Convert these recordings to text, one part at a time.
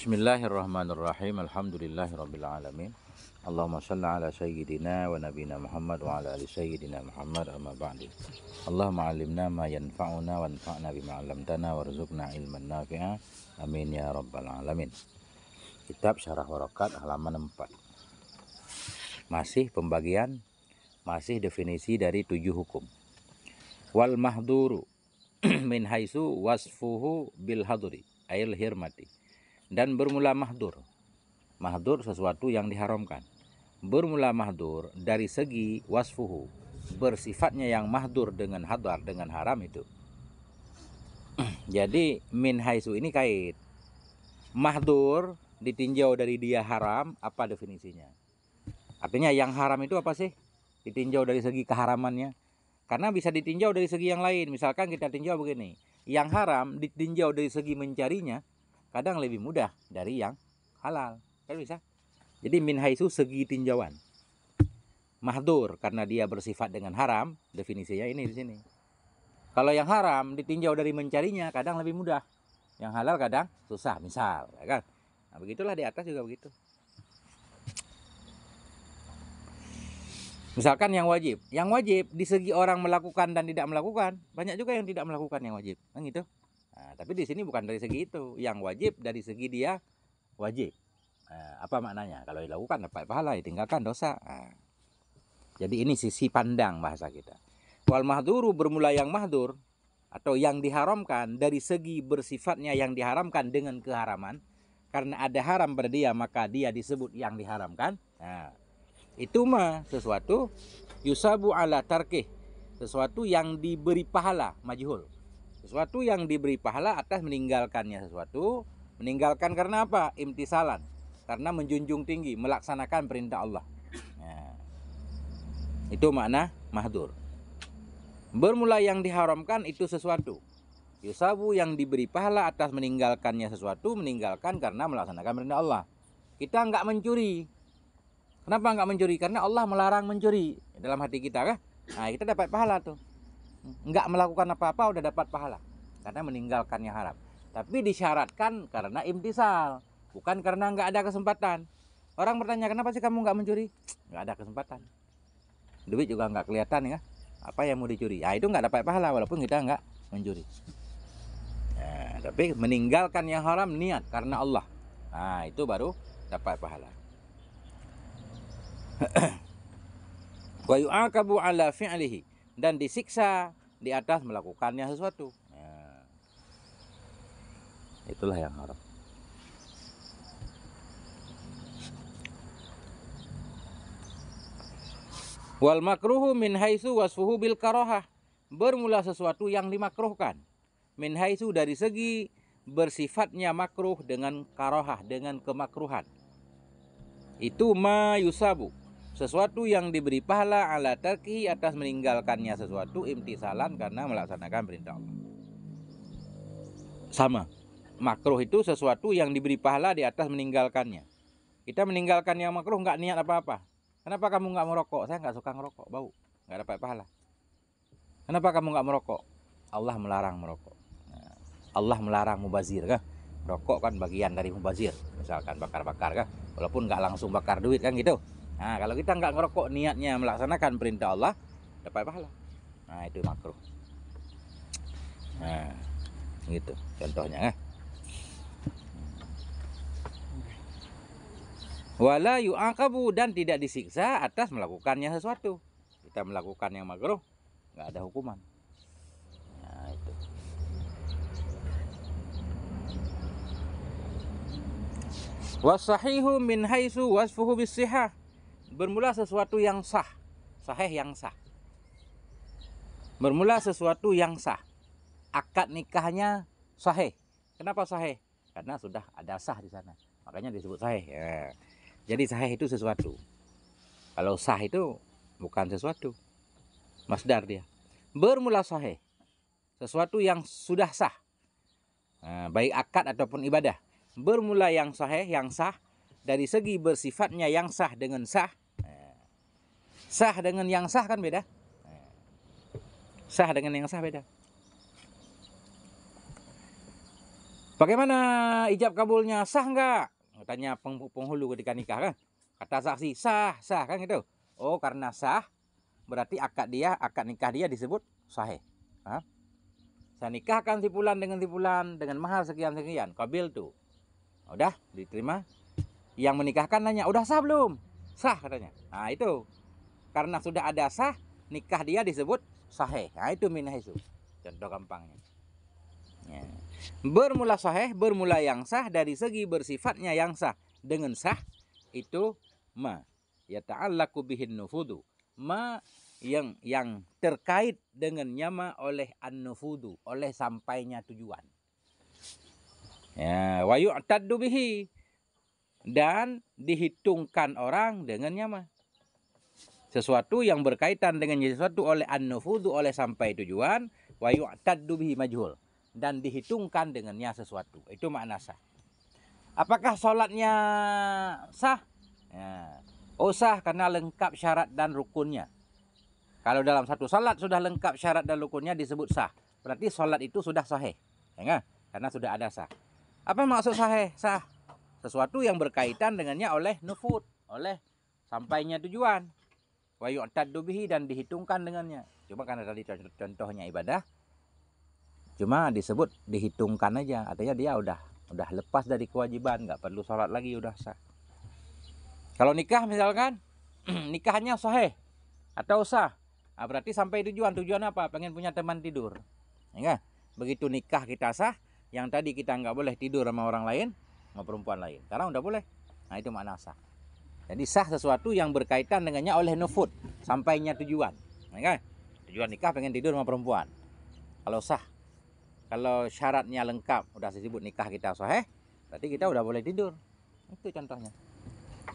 Bismillahirrahmanirrahim. Alhamdulillahirabbil alamin. Allahumma shalli ala sayyidina wa nabiyyina Muhammad wa ala ali sayyidina Muhammad amma ba'du. Allahumma 'allimna ma yanfa'una anfa'na bima 'allamtana warzuqna ilman nafi'a. Amin ya rabbal alamin. Kitab Syarah Warakat halaman 4. Masih pembagian masih definisi dari tujuh hukum. Wal mahduru min haisu wasfuhu bil hadri ayil hirmati dan bermula mahdur. Mahdur sesuatu yang diharamkan. Bermula mahdur dari segi wasfuhu, bersifatnya yang mahdur dengan hadar dengan haram itu. Jadi min haisu ini kait. Mahdur ditinjau dari dia haram apa definisinya? Artinya yang haram itu apa sih? Ditinjau dari segi keharamannya. Karena bisa ditinjau dari segi yang lain. Misalkan kita tinjau begini. Yang haram ditinjau dari segi mencarinya kadang lebih mudah dari yang halal kan bisa jadi min haisu segi tinjauan mahdur karena dia bersifat dengan haram definisinya ini di sini kalau yang haram ditinjau dari mencarinya kadang lebih mudah yang halal kadang susah misal ya kan nah, begitulah di atas juga begitu Misalkan yang wajib, yang wajib di segi orang melakukan dan tidak melakukan, banyak juga yang tidak melakukan yang wajib. Kan gitu. Nah, tapi di sini bukan dari segi itu. Yang wajib dari segi dia wajib. Nah, apa maknanya? Kalau dilakukan dapat pahala, ditinggalkan dosa. Nah, jadi ini sisi pandang bahasa kita. Wal mahduru bermula yang mahdur atau yang diharamkan dari segi bersifatnya yang diharamkan dengan keharaman karena ada haram pada dia maka dia disebut yang diharamkan nah, itu mah sesuatu yusabu ala tarkih sesuatu yang diberi pahala majhul sesuatu yang diberi pahala atas meninggalkannya sesuatu, meninggalkan karena apa? Imtisalan. Karena menjunjung tinggi, melaksanakan perintah Allah. Ya. Itu makna mahdur. Bermula yang diharamkan itu sesuatu. Yusabu yang diberi pahala atas meninggalkannya sesuatu, meninggalkan karena melaksanakan perintah Allah. Kita nggak mencuri. Kenapa nggak mencuri? Karena Allah melarang mencuri dalam hati kita, kah? Nah, kita dapat pahala tuh nggak melakukan apa-apa udah dapat pahala karena meninggalkannya haram. Tapi disyaratkan karena imtisal, bukan karena nggak ada kesempatan. Orang bertanya kenapa sih kamu nggak mencuri? Nggak ada kesempatan. Duit juga nggak kelihatan ya. Apa yang mau dicuri? Ya itu nggak dapat pahala walaupun kita nggak mencuri. Nah, tapi meninggalkan yang haram niat karena Allah. Nah itu baru dapat pahala. Wa yu'aqabu ala fi'lihi dan disiksa di atas melakukannya sesuatu. Nah, itulah yang haram. Wal makruhu min haisu wasfuhu bil karohah. Bermula sesuatu yang dimakruhkan. Min haisu dari segi bersifatnya makruh dengan karohah, dengan kemakruhan. Itu ma yusabu sesuatu yang diberi pahala ala terki atas meninggalkannya sesuatu imtisalan karena melaksanakan perintah Allah. Sama. Makruh itu sesuatu yang diberi pahala di atas meninggalkannya. Kita meninggalkan yang makruh nggak niat apa-apa. Kenapa kamu nggak merokok? Saya nggak suka merokok bau, nggak dapat pahala. Kenapa kamu nggak merokok? Allah melarang merokok. Nah, Allah melarang mubazir kan? Rokok kan bagian dari mubazir, misalkan bakar-bakar kan? Walaupun nggak langsung bakar duit kan gitu. Nah, kalau kita nggak ngerokok niatnya melaksanakan perintah Allah, dapat pahala. Nah, itu makruh. Nah, gitu contohnya. Nah. Wala yu'aqabu dan tidak disiksa atas melakukannya sesuatu. Kita melakukan yang makruh, nggak ada hukuman. Nah, itu. Wasahihu min haisu wasfuhu bisihah bermula sesuatu yang sah sahih yang sah bermula sesuatu yang sah akad nikahnya sahih kenapa sahih karena sudah ada sah di sana makanya disebut sahih ya. jadi sahih itu sesuatu kalau sah itu bukan sesuatu masdar dia bermula sahih sesuatu yang sudah sah nah, baik akad ataupun ibadah bermula yang sahih yang sah dari segi bersifatnya yang sah dengan sah Sah dengan yang sah kan beda. Sah dengan yang sah beda. Bagaimana ijab kabulnya? Sah enggak? Tanya penghulu ketika nikah kan. Kata saksi, sah, sah kan gitu. Oh, karena sah berarti akad dia, akad nikah dia disebut sahih. ha? Saya nikahkan si bulan dengan si bulan dengan mahal sekian-sekian. Kabil tuh. Udah diterima. Yang menikahkan nanya, "Udah sah belum?" Sah katanya. Nah, itu karena sudah ada sah nikah dia disebut sahih nah, itu minahisu contoh gampangnya ya. bermula sahih bermula yang sah dari segi bersifatnya yang sah dengan sah itu ma ya ta'allaku bihin nufudu ma yang yang terkait dengan nyama oleh an-nufudu oleh sampainya tujuan ya wa yu'taddu bihi dan dihitungkan orang dengan nyama sesuatu yang berkaitan dengan sesuatu oleh an nufudu oleh sampai tujuan wa yu'taddu bihi majhul dan dihitungkan dengannya sesuatu. Itu makna sah. Apakah sholatnya sah? Ya. Oh sah karena lengkap syarat dan rukunnya. Kalau dalam satu sholat sudah lengkap syarat dan rukunnya disebut sah. Berarti sholat itu sudah sahih. Ya, karena sudah ada sah. Apa maksud sahih? Sah. Sesuatu yang berkaitan dengannya oleh nufud. Oleh sampainya tujuan. Wayu bihi dan dihitungkan dengannya. Cuma karena tadi contohnya ibadah, cuma disebut dihitungkan aja. Artinya dia udah udah lepas dari kewajiban, nggak perlu sholat lagi, udah sah. Kalau nikah misalkan, nikahnya sahih atau sah, nah, berarti sampai tujuan. Tujuan apa? Pengen punya teman tidur. Ya, begitu nikah kita sah, yang tadi kita nggak boleh tidur sama orang lain, sama perempuan lain. Sekarang udah boleh. Nah itu makna sah. Jadi sah sesuatu yang berkaitan dengannya oleh nufud sampainya tujuan. Ya kan? Tujuan nikah pengen tidur sama perempuan. Kalau sah, kalau syaratnya lengkap, udah disebut nikah kita sahih, berarti kita udah boleh tidur. Itu contohnya.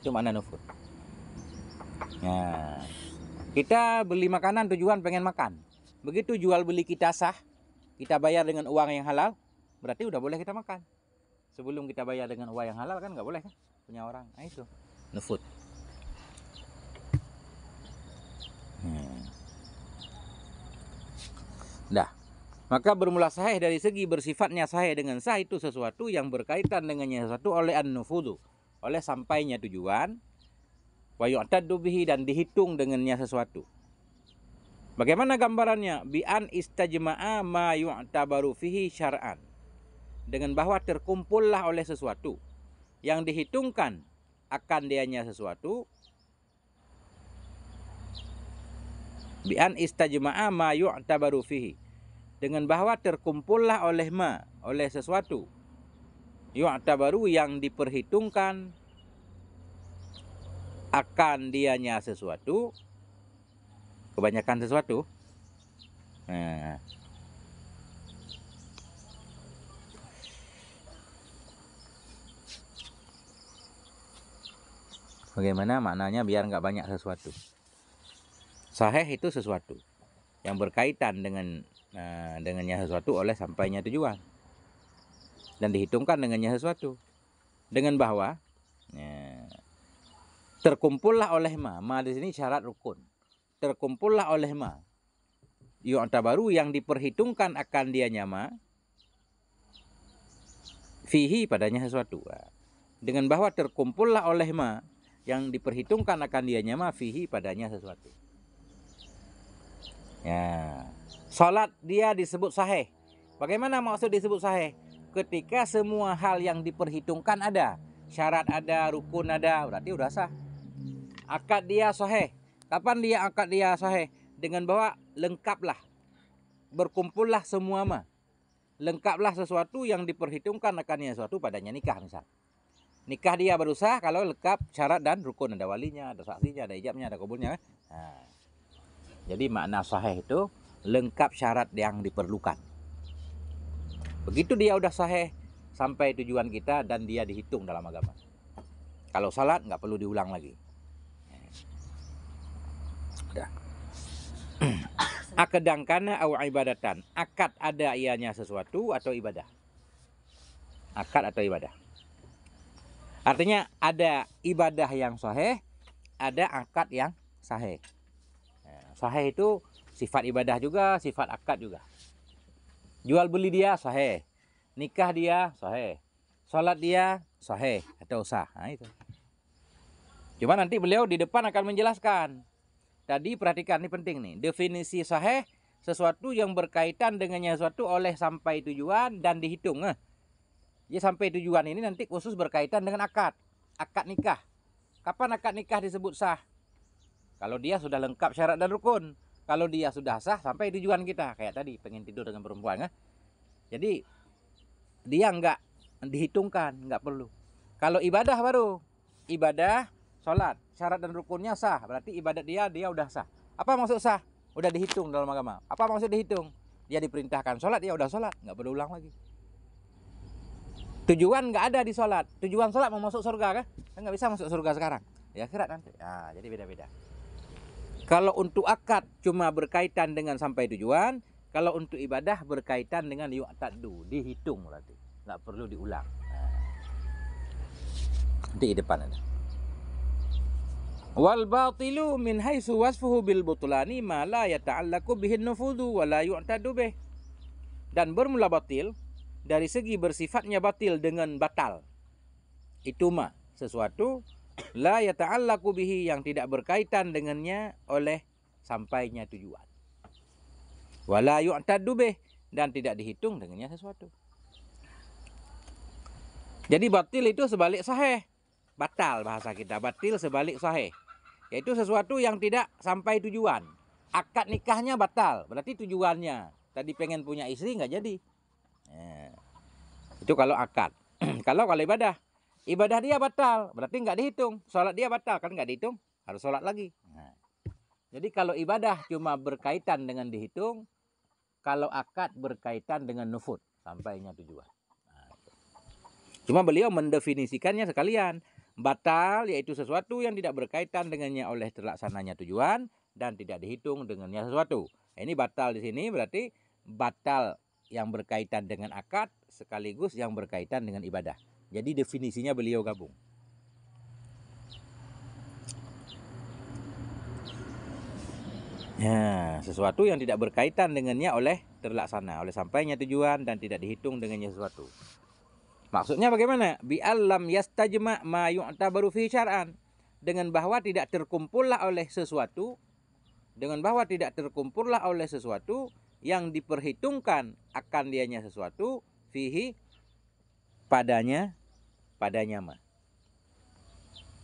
Itu makna nufud. Nah, kita beli makanan tujuan pengen makan. Begitu jual beli kita sah, kita bayar dengan uang yang halal, berarti udah boleh kita makan. Sebelum kita bayar dengan uang yang halal kan nggak boleh kan punya orang. Nah itu the hmm. dah maka bermula sahih dari segi bersifatnya sahih dengan sah itu sesuatu yang berkaitan dengannya sesuatu oleh an-nufudu oleh sampainya tujuan wa yu'taddu bihi dan dihitung dengannya sesuatu Bagaimana gambarannya? Bi an istajma'a ma yu'tabaru fihi syar'an. Dengan bahwa terkumpullah oleh sesuatu yang dihitungkan akan dianya sesuatu Bi'an istajma'a ma yu'tabaru fihi dengan bahwa terkumpullah oleh ma oleh sesuatu yu'tabaru yang diperhitungkan akan dianya sesuatu kebanyakan sesuatu nah Bagaimana maknanya biar nggak banyak sesuatu. Sahih itu sesuatu yang berkaitan dengan uh, dengannya sesuatu oleh sampainya tujuan dan dihitungkan dengannya sesuatu dengan bahwa ya, terkumpullah oleh ma ma di sini syarat rukun terkumpullah oleh ma yu'ta baru yang diperhitungkan akan dia nyama fihi padanya sesuatu dengan bahwa terkumpullah oleh ma yang diperhitungkan akan dianya mah fihi padanya sesuatu. Ya. Salat dia disebut sahih. Bagaimana maksud disebut sahih? Ketika semua hal yang diperhitungkan ada, syarat ada, rukun ada, berarti udah sah. Akad dia sahih. Kapan dia akad dia sahih? Dengan bawa lengkaplah. Berkumpullah semua mah. Lengkaplah sesuatu yang diperhitungkan akannya sesuatu padanya nikah misalnya nikah dia berusaha kalau lengkap syarat dan rukun ada walinya ada saksinya ada ijabnya ada kubulnya. Kan? nah, jadi makna sahih itu lengkap syarat yang diperlukan begitu dia udah sahih sampai tujuan kita dan dia dihitung dalam agama kalau salat nggak perlu diulang lagi sudah akedangkana au ibadatan akad ada ianya sesuatu atau ibadah akad atau ibadah Artinya ada ibadah yang sahih, ada akad yang sahih. Ya, sahih itu sifat ibadah juga, sifat akad juga. Jual beli dia sahih, nikah dia sahih, sholat dia sahih atau sah. Nah, itu. Cuma nanti beliau di depan akan menjelaskan. Tadi perhatikan ini penting nih. Definisi sahih sesuatu yang berkaitan dengannya sesuatu oleh sampai tujuan dan dihitung. Nah, Ya sampai tujuan ini nanti khusus berkaitan dengan akad, akad nikah. Kapan akad nikah disebut sah? Kalau dia sudah lengkap syarat dan rukun. Kalau dia sudah sah sampai tujuan kita kayak tadi pengen tidur dengan perempuan kan. Jadi dia nggak dihitungkan, nggak perlu. Kalau ibadah baru, ibadah sholat syarat dan rukunnya sah berarti ibadat dia dia udah sah apa maksud sah udah dihitung dalam agama apa maksud dihitung dia diperintahkan sholat dia udah sholat nggak perlu ulang lagi tujuan nggak ada di sholat tujuan sholat mau masuk surga kan nggak bisa masuk surga sekarang ya kira nanti nah, jadi beda-beda kalau untuk akad cuma berkaitan dengan sampai tujuan kalau untuk ibadah berkaitan dengan yuk tadu dihitung berarti nggak perlu diulang nah. nanti di depan ada wal batilu min haitsu wasfuhu bil butlani ma la yata'allaqu bihin nufudu wa la yu'tadu bih dan bermula batil dari segi bersifatnya batil dengan batal. Itu mah sesuatu la yata'allaku bihi yang tidak berkaitan dengannya oleh sampainya tujuan. Wala yu'taddu bih dan tidak dihitung dengannya sesuatu. Jadi batil itu sebalik sahih. Batal bahasa kita. Batil sebalik sahih. Yaitu sesuatu yang tidak sampai tujuan. Akad nikahnya batal. Berarti tujuannya. Tadi pengen punya istri nggak jadi. Eh. Itu kalau akad. kalau kalau ibadah, ibadah dia batal, berarti nggak dihitung. Sholat dia batal, kan nggak dihitung, harus sholat lagi. Nah. Jadi kalau ibadah cuma berkaitan dengan dihitung, kalau akad berkaitan dengan nufud sampainya tujuan. Nah, cuma beliau mendefinisikannya sekalian. Batal yaitu sesuatu yang tidak berkaitan dengannya oleh terlaksananya tujuan dan tidak dihitung dengannya sesuatu. Ini batal di sini berarti batal yang berkaitan dengan akad sekaligus yang berkaitan dengan ibadah. Jadi definisinya beliau gabung. Ya, sesuatu yang tidak berkaitan dengannya oleh terlaksana, oleh sampainya tujuan dan tidak dihitung dengannya sesuatu. Maksudnya bagaimana? Bi'allam yastajma ma yu'tabaru fi syar'an. Dengan bahwa tidak terkumpullah oleh sesuatu dengan bahwa tidak terkumpullah oleh sesuatu yang diperhitungkan akan dianya sesuatu fihi padanya padanya ma.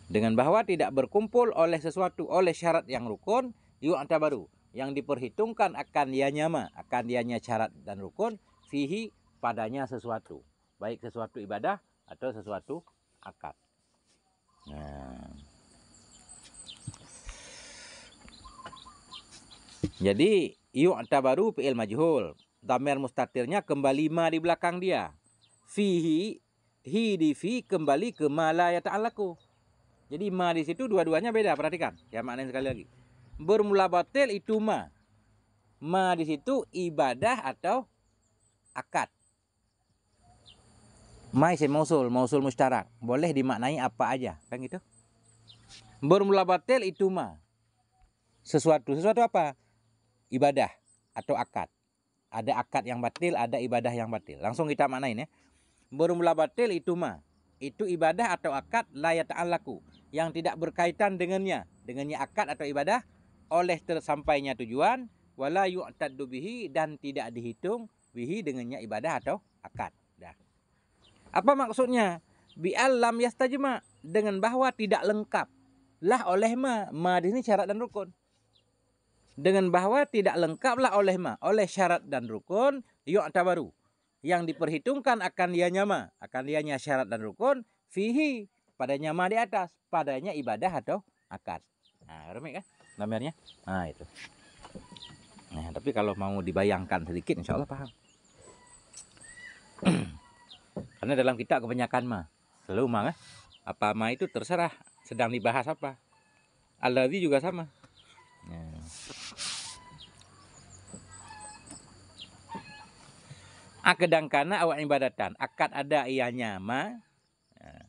Dengan bahwa tidak berkumpul oleh sesuatu oleh syarat yang rukun anta baru yang diperhitungkan akan dianya ma, akan dianya syarat dan rukun fihi padanya sesuatu, baik sesuatu ibadah atau sesuatu akad. Nah, Jadi yu'ta baru fi'il majhul. Damir mustatirnya kembali ma di belakang dia. Fihi hi di fi kembali ke mala ya ta'alaku. Jadi ma di situ dua-duanya beda, perhatikan. Ya maknanya sekali lagi. Bermula batil itu ma. Ma di situ ibadah atau akad. Ma isim mausul, mausul mustarak. Boleh dimaknai apa aja, kan gitu. Bermula batil itu ma. Sesuatu, sesuatu apa? ibadah atau akad. Ada akad yang batil, ada ibadah yang batil. Langsung kita maknain ya. Bermula batil itu mah. Itu ibadah atau akad layak ta'alaku. Yang tidak berkaitan dengannya. Dengannya akad atau ibadah. Oleh tersampainya tujuan. Wala yu'taddu bihi. Dan tidak dihitung bihi dengannya ibadah atau akad. Dah. Apa maksudnya? lam yastajma. Dengan bahwa tidak lengkap. Lah oleh ma. Ma di sini syarat dan rukun dengan bahwa tidak lengkaplah oleh ma oleh syarat dan rukun yuk tabaru yang diperhitungkan akan dia nyama akan dia syarat dan rukun fihi pada nyama di atas padanya ibadah atau akad nah rumit kan namanya nah itu nah tapi kalau mau dibayangkan sedikit insya Allah paham karena dalam kita kebanyakan ma selalu ma kan? apa ma itu terserah sedang dibahas apa Alladhi juga sama. Yeah. Akedang ah, karena awak ibadatan. Akad ada ianya ah, ma.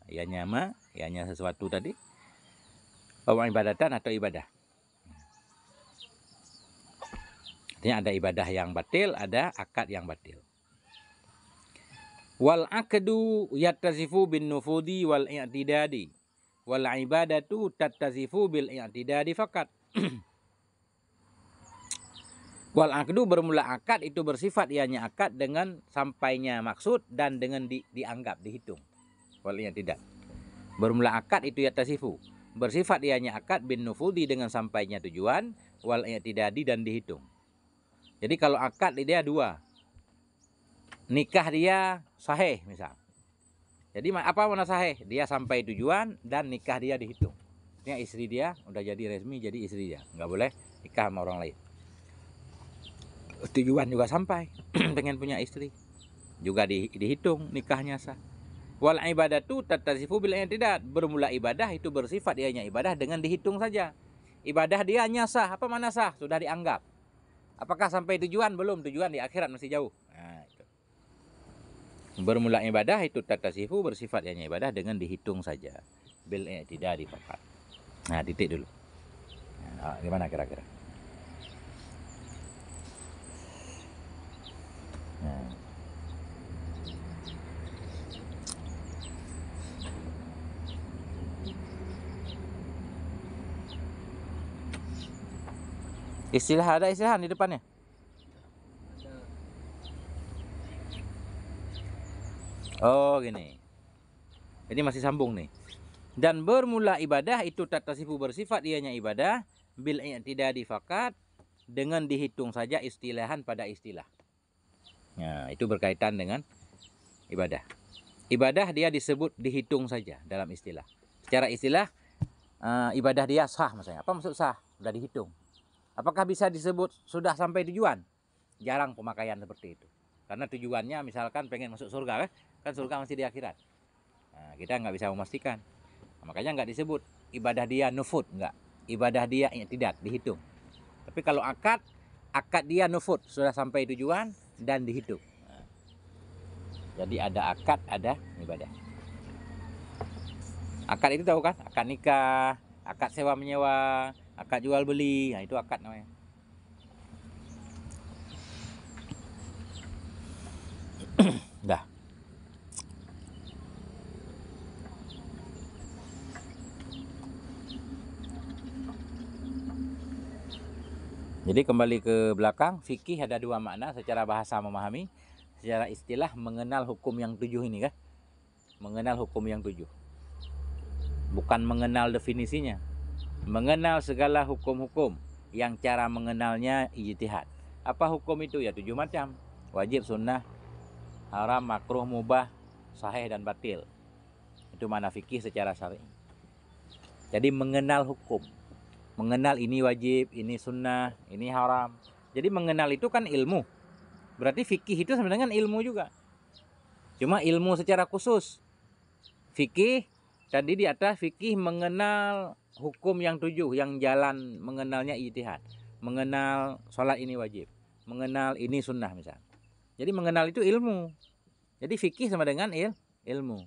Ianya ma. Ianya sesuatu tadi. Awak ibadatan atau ibadah. Artinya ada ibadah yang batil. Ada akad yang batil. Wal akadu yatazifu bin nufudi wal i'tidadi. Wal ibadatu tatazifu bil i'tidadi fakat. Wal akdu bermula akad itu bersifat ianya akad dengan sampainya maksud dan dengan di, dianggap dihitung. Walnya tidak. Bermula akad itu yatasifu. Bersifat ianya akad bin nufudi dengan sampainya tujuan wal iya, di dan dihitung. Jadi kalau akad dia dua. Nikah dia sahih misal. Jadi apa mana sahih? Dia sampai tujuan dan nikah dia dihitung. Ini istri dia udah jadi resmi jadi istri dia. Nggak boleh nikah sama orang lain tujuan juga sampai pengen punya istri juga di, dihitung nikahnya sah wal tu tatasifu yang tidak bermula ibadah itu bersifat ianya ibadah dengan dihitung saja ibadah dia hanya sah apa mana sah sudah dianggap apakah sampai tujuan belum tujuan di akhirat masih jauh nah, bermula ibadah itu tatasifu bersifat ianya ibadah dengan dihitung saja bil tidak dipakat nah titik dulu nah, gimana kira-kira Hmm. Istilah ada istilah di depannya? Oh gini. Jadi masih sambung nih. Dan bermula ibadah itu tatasifu bersifat ianya ibadah bil tidak fakat dengan dihitung saja istilahan pada istilah. Nah, itu berkaitan dengan ibadah. Ibadah dia disebut dihitung saja dalam istilah. Secara istilah uh, ibadah dia sah maksudnya. Apa maksud sah? Sudah dihitung. Apakah bisa disebut sudah sampai tujuan? Jarang pemakaian seperti itu. Karena tujuannya misalkan pengen masuk surga kan, kan surga masih di akhirat. Nah, kita nggak bisa memastikan. Nah, makanya nggak disebut ibadah dia nufud nggak. Ibadah dia ya, tidak dihitung. Tapi kalau akad, akad dia nufud sudah sampai tujuan, dan dihitung. Jadi ada akad, ada ibadah. Akad itu tahu kan? Akad nikah, akad sewa menyewa, akad jual beli, nah itu akad namanya. Dah. Jadi kembali ke belakang, fikih ada dua makna secara bahasa memahami, secara istilah mengenal hukum yang tujuh ini kan. Mengenal hukum yang tujuh. Bukan mengenal definisinya. Mengenal segala hukum-hukum yang cara mengenalnya ijtihad. Apa hukum itu? Ya tujuh macam. Wajib, sunnah, haram, makruh, mubah, sahih dan batil. Itu mana fikih secara syar'i. Jadi mengenal hukum mengenal ini wajib, ini sunnah, ini haram. Jadi mengenal itu kan ilmu. Berarti fikih itu sebenarnya kan ilmu juga. Cuma ilmu secara khusus. Fikih tadi di atas fikih mengenal hukum yang tujuh, yang jalan mengenalnya ijtihad. Mengenal sholat ini wajib, mengenal ini sunnah misalnya. Jadi mengenal itu ilmu. Jadi fikih sama dengan il, ilmu.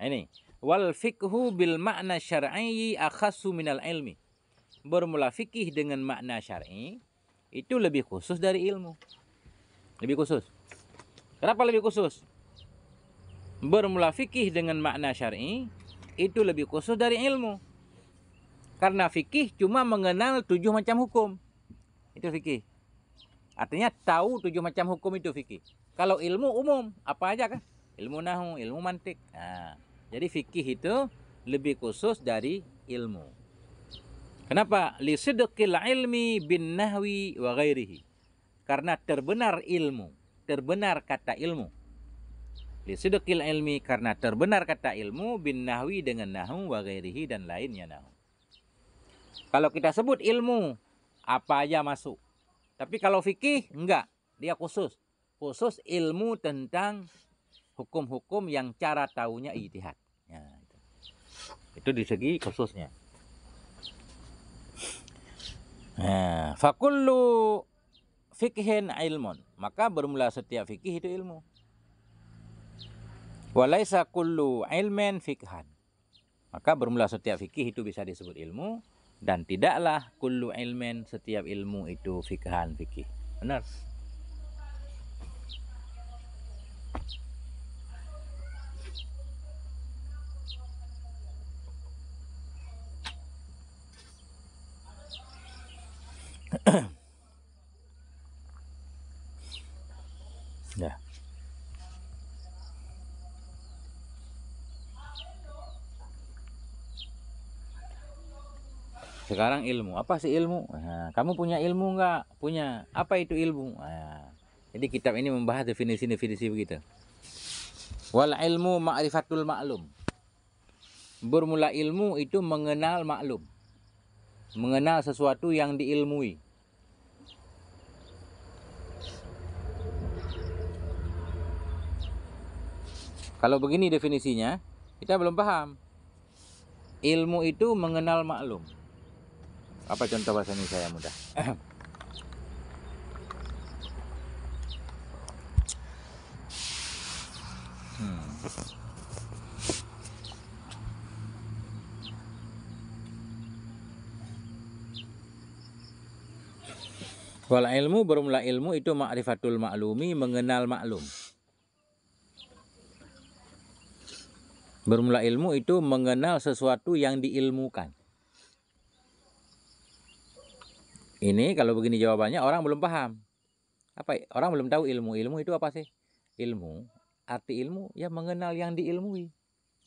Nah, ini wal fikhu bil makna syar'i akhasu minal ilmi bermula fikih dengan makna syar'i itu lebih khusus dari ilmu. Lebih khusus. Kenapa lebih khusus? Bermula fikih dengan makna syar'i itu lebih khusus dari ilmu. Karena fikih cuma mengenal tujuh macam hukum. Itu fikih. Artinya tahu tujuh macam hukum itu fikih. Kalau ilmu umum apa aja kan? Ilmu nahu, ilmu mantik. Nah, jadi fikih itu lebih khusus dari ilmu. Kenapa? Lisidqil ilmi bin nahwi wa ghairihi. Karena terbenar ilmu, terbenar kata ilmu. Lisidqil ilmi karena terbenar kata ilmu bin nahwi dengan nahu wa ghairihi dan lainnya nahu. Kalau kita sebut ilmu, apa aja masuk. Tapi kalau fikih enggak, dia khusus. Khusus ilmu tentang hukum-hukum yang cara taunya ijtihad. Ya, itu. itu di segi khususnya fakullu fikhin ilmun. Maka bermula setiap fikih itu ilmu. Walaisa kullu ilmen fikhan. Maka bermula setiap fikih itu bisa disebut ilmu dan tidaklah kullu ilmen setiap ilmu itu fikhan fikih. Benar. ya. Sekarang ilmu, apa sih ilmu? Nah, kamu punya ilmu enggak? Punya. Apa itu ilmu? Nah, jadi kitab ini membahas definisi-definisi begitu. Wal ilmu ma'rifatul ma'lum. Bermula ilmu itu mengenal maklum. Mengenal sesuatu yang diilmui. Kalau begini definisinya, kita belum paham. Ilmu itu mengenal maklum. Apa contoh bahasa ini saya mudah? hmm. Wal ilmu bermula ilmu itu ma'rifatul maklumi mengenal maklum. Bermula ilmu itu mengenal sesuatu yang diilmukan. Ini kalau begini jawabannya orang belum paham. Apa ya? orang belum tahu ilmu. Ilmu itu apa sih? Ilmu, arti ilmu ya mengenal yang diilmui.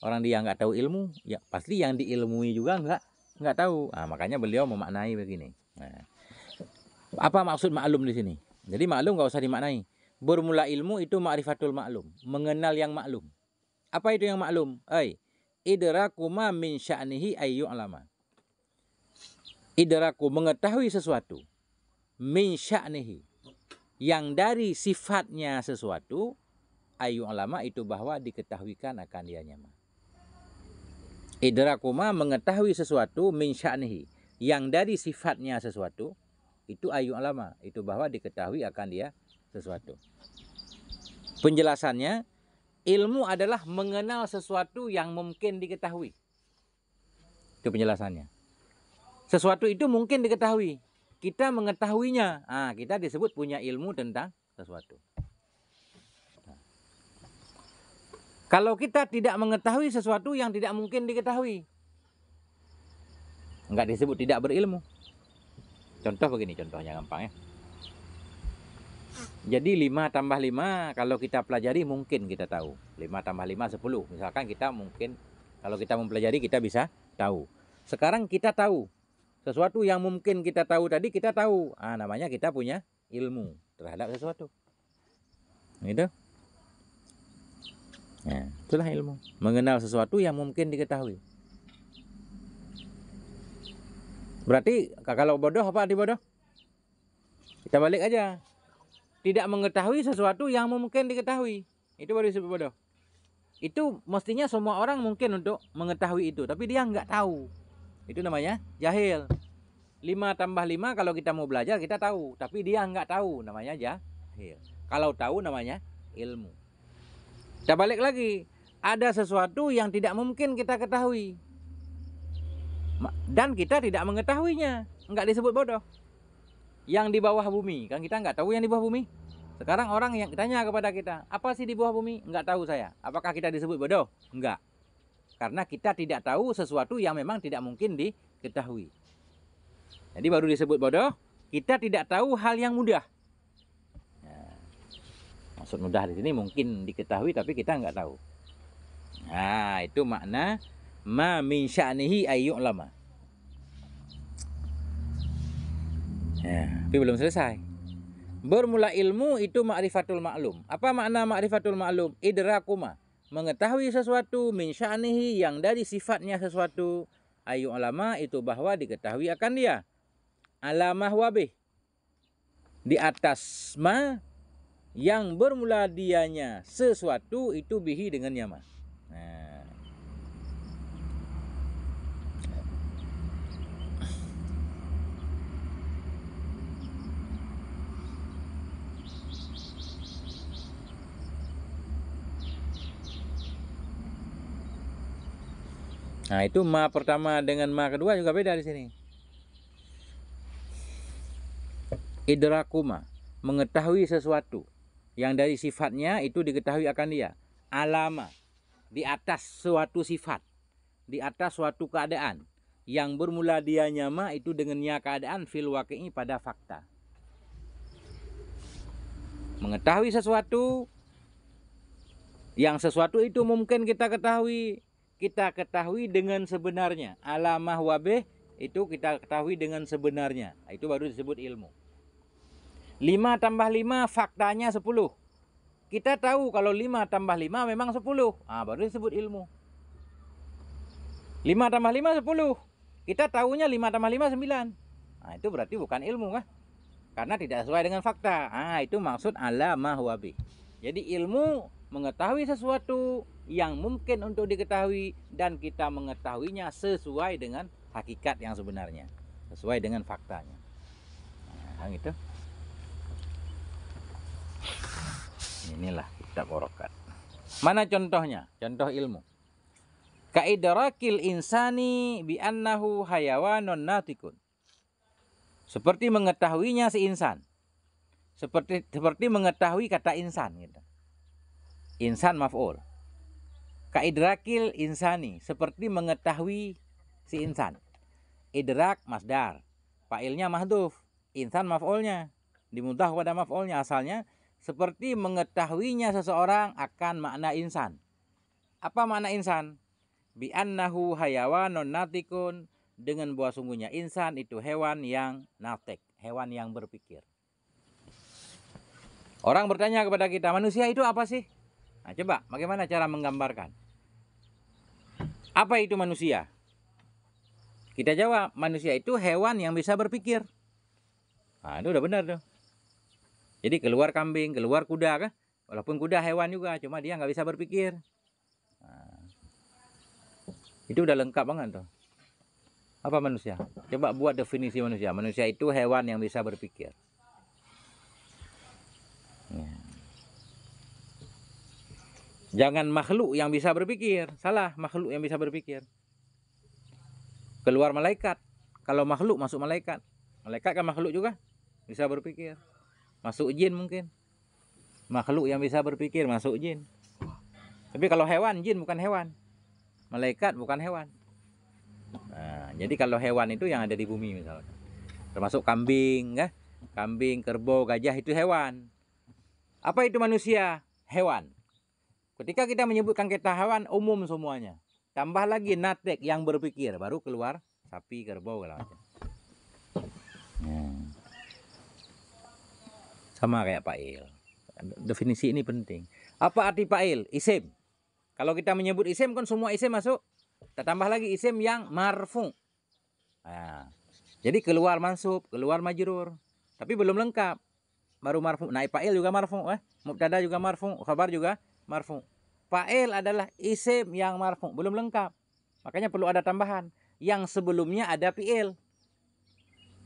Orang dia nggak tahu ilmu, ya pasti yang diilmui juga nggak nggak tahu. Nah, makanya beliau memaknai begini. Nah, apa maksud maklum di sini? Jadi maklum nggak usah dimaknai. Bermula ilmu itu makrifatul maklum, mengenal yang maklum. Apa itu yang maklum? Ay, idrakuma min sya'nihi ayyu alama. Idraku mengetahui sesuatu min sya'nihi yang dari sifatnya sesuatu ayu alama itu bahwa diketahuikan akan dia nyaman. Idrakuma mengetahui sesuatu min sya'nihi yang dari sifatnya sesuatu itu ayu alama itu bahwa diketahui akan dia sesuatu. Penjelasannya Ilmu adalah mengenal sesuatu yang mungkin diketahui. Itu penjelasannya. Sesuatu itu mungkin diketahui. Kita mengetahuinya. Nah, kita disebut punya ilmu tentang sesuatu. Kalau kita tidak mengetahui sesuatu yang tidak mungkin diketahui. Enggak disebut tidak berilmu. Contoh begini, contohnya gampang ya. Jadi 5 tambah 5 kalau kita pelajari mungkin kita tahu. 5 tambah 5 10. Misalkan kita mungkin kalau kita mempelajari kita bisa tahu. Sekarang kita tahu. Sesuatu yang mungkin kita tahu tadi kita tahu. Ah namanya kita punya ilmu terhadap sesuatu. Gitu. Ya, itulah ilmu. Mengenal sesuatu yang mungkin diketahui. Berarti kalau bodoh apa di bodoh? Kita balik aja tidak mengetahui sesuatu yang mungkin diketahui itu baru disebut bodoh itu mestinya semua orang mungkin untuk mengetahui itu tapi dia nggak tahu itu namanya jahil 5 tambah 5 kalau kita mau belajar kita tahu tapi dia nggak tahu namanya jahil kalau tahu namanya ilmu kita balik lagi ada sesuatu yang tidak mungkin kita ketahui dan kita tidak mengetahuinya nggak disebut bodoh yang di bawah bumi. Kan kita nggak tahu yang di bawah bumi. Sekarang orang yang tanya kepada kita, apa sih di bawah bumi? Nggak tahu saya. Apakah kita disebut bodoh? Nggak. Karena kita tidak tahu sesuatu yang memang tidak mungkin diketahui. Jadi baru disebut bodoh, kita tidak tahu hal yang mudah. Ya. maksud mudah di sini mungkin diketahui tapi kita nggak tahu. Nah, itu makna ma min sya'nihi lama. Ya, tapi belum selesai. Bermula ilmu itu ma'rifatul maklum Apa makna ma'rifatul maklum Idrakuma. Mengetahui sesuatu min sya'nihi yang dari sifatnya sesuatu. Ayu ulama itu bahwa diketahui akan dia. Alamah wabih. Di atas ma yang bermula dianya sesuatu itu bihi dengan yama. Nah, Nah, itu ma pertama dengan ma kedua juga beda di sini. Idrakuma, mengetahui sesuatu yang dari sifatnya itu diketahui akan dia. Alama, di atas suatu sifat, di atas suatu keadaan yang bermula dia nyama itu dengannya keadaan fil ini pada fakta. Mengetahui sesuatu yang sesuatu itu mungkin kita ketahui kita ketahui dengan sebenarnya. Alamah wabeh itu kita ketahui dengan sebenarnya. Itu baru disebut ilmu. Lima tambah lima faktanya sepuluh. Kita tahu kalau lima tambah lima memang sepuluh. Nah, baru disebut ilmu. Lima tambah lima sepuluh. Kita tahunya lima tambah lima sembilan. Nah, itu berarti bukan ilmu kan? Karena tidak sesuai dengan fakta. Ah, itu maksud alamah wabi. Jadi ilmu mengetahui sesuatu yang mungkin untuk diketahui dan kita mengetahuinya sesuai dengan hakikat yang sebenarnya sesuai dengan faktanya nah, gitu inilah kitab orokat mana contohnya contoh ilmu kaidarakil insani bi annahu hayawanun natikun seperti mengetahuinya si insan seperti seperti mengetahui kata insan gitu insan maf'ul Kaidrakil insani seperti mengetahui si insan. Idrak masdar, failnya mahduf, insan maf'ulnya, dimuntah pada maf'ulnya asalnya seperti mengetahuinya seseorang akan makna insan. Apa makna insan? Bi annahu hayawanun natikun dengan buah sungguhnya insan itu hewan yang natik, hewan yang berpikir. Orang bertanya kepada kita, manusia itu apa sih? Nah, coba bagaimana cara menggambarkan? Apa itu manusia? Kita jawab, manusia itu hewan yang bisa berpikir. Nah, itu udah benar tuh. Jadi keluar kambing, keluar kuda kan. Walaupun kuda hewan juga, cuma dia nggak bisa berpikir. Nah, itu udah lengkap banget tuh. Apa manusia? Coba buat definisi manusia. Manusia itu hewan yang bisa berpikir. Jangan makhluk yang bisa berpikir. Salah, makhluk yang bisa berpikir. Keluar malaikat. Kalau makhluk masuk malaikat. Malaikat kan makhluk juga. Bisa berpikir. Masuk jin mungkin. Makhluk yang bisa berpikir masuk jin. Tapi kalau hewan, jin bukan hewan. Malaikat bukan hewan. Nah, jadi kalau hewan itu yang ada di bumi misalnya. Termasuk kambing, ya. Kambing, kerbau, gajah itu hewan. Apa itu manusia? Hewan. Ketika kita menyebutkan ketahuan umum semuanya. Tambah lagi natek yang berpikir baru keluar sapi kerbau kalau macam. Ya. Sama kayak pak il Definisi ini penting. Apa arti pak il Isim. Kalau kita menyebut isim kan semua isim masuk. Kita tambah lagi isim yang marfu. Nah, jadi keluar mansub, keluar majrur. Tapi belum lengkap. Baru marfu. pak il juga marfu. Eh? Mubtada juga marfu. Khabar juga marfu. Fa'il adalah isim yang marfu, belum lengkap. Makanya perlu ada tambahan yang sebelumnya ada fi'il.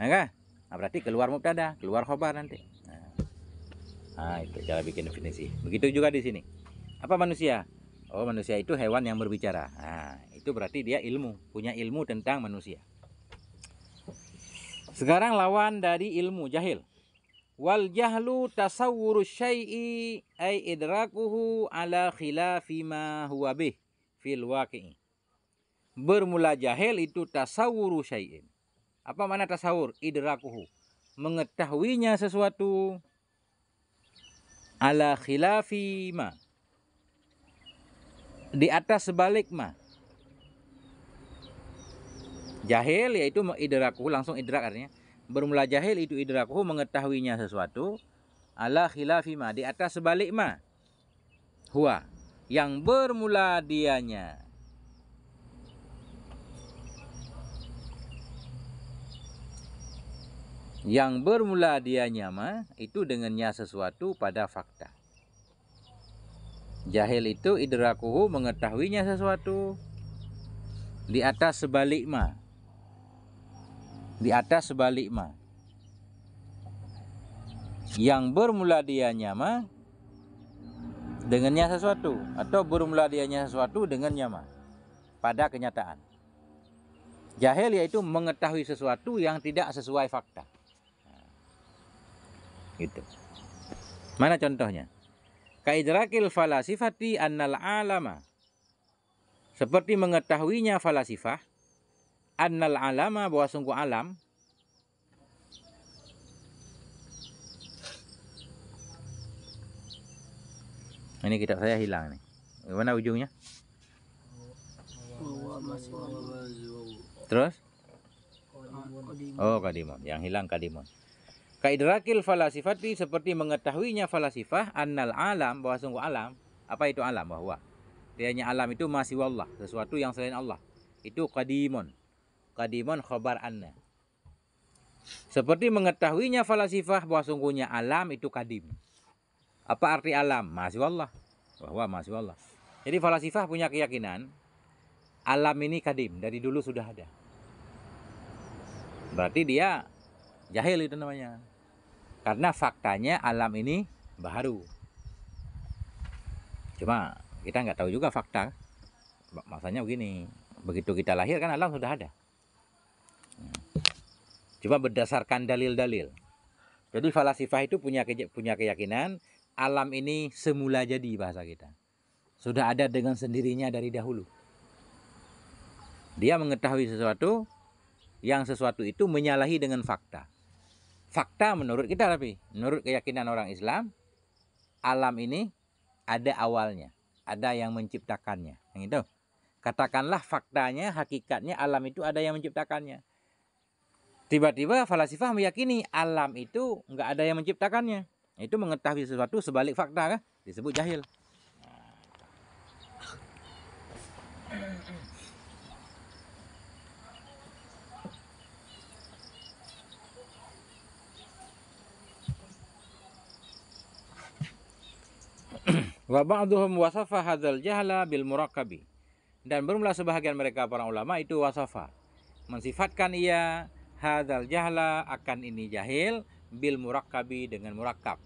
Ya kan? Nah, berarti keluar mubtada, keluar khobar nanti. nah, ah, itu cara bikin definisi. Begitu juga di sini. Apa manusia? Oh, manusia itu hewan yang berbicara. Nah, itu berarti dia ilmu, punya ilmu tentang manusia. Sekarang lawan dari ilmu jahil. Wal jahlu tasawwuru syai'i ay idrakuhu ala khilafi ma huwa bih fil waqi'i. Bermula jahil itu tasawwuru syai'in. Apa mana tasawur? Idrakuhu. Mengetahuinya sesuatu ala khilafi ma. Di atas sebalik ma. Jahil yaitu idrakuhu langsung idrak artinya bermula jahil itu idrakuhu mengetahuinya sesuatu ala khilafi ma di atas sebalik ma huwa yang bermula dianya yang bermula dianya ma itu dengannya sesuatu pada fakta jahil itu idrakuhu mengetahuinya sesuatu di atas sebalik ma di atas sebalik ma yang bermula dia nyama dengannya sesuatu atau bermula dianya sesuatu dengannya nyama pada kenyataan jahil yaitu mengetahui sesuatu yang tidak sesuai fakta nah, gitu mana contohnya kaidrakil falasifati annal alama seperti mengetahuinya falasifah annal alama bahwa sungguh alam ini kitab saya hilang nih mana ujungnya terus oh kadimun yang hilang kadimun kaidrakil falasifati seperti mengetahuinya falasifah annal alam bahwa sungguh alam apa itu alam bahwa Tiadanya alam itu masih Allah sesuatu yang selain Allah itu kadimun kadimon khobar anna. Seperti mengetahuinya falasifah bahwa sungguhnya alam itu kadim. Apa arti alam? Masih Allah. Bahwa masih Allah. Jadi falasifah punya keyakinan alam ini kadim, dari dulu sudah ada. Berarti dia jahil itu namanya. Karena faktanya alam ini baru. Cuma kita nggak tahu juga fakta. Maksudnya begini, begitu kita lahir kan alam sudah ada. Hmm. Cuma berdasarkan dalil-dalil. Jadi falasifah itu punya punya keyakinan alam ini semula jadi bahasa kita. Sudah ada dengan sendirinya dari dahulu. Dia mengetahui sesuatu yang sesuatu itu menyalahi dengan fakta. Fakta menurut kita tapi menurut keyakinan orang Islam alam ini ada awalnya, ada yang menciptakannya. Yang itu. Katakanlah faktanya, hakikatnya alam itu ada yang menciptakannya. Tiba-tiba falasifah meyakini alam itu nggak ada yang menciptakannya. Itu mengetahui sesuatu sebalik fakta kan? disebut jahil. Wa ba'duhum wasafa hadzal jahla bil murakkabi Dan bermula sebahagian mereka para ulama itu wasafa mensifatkan ia hadal jahla akan ini jahil bil murakkabi dengan murakkab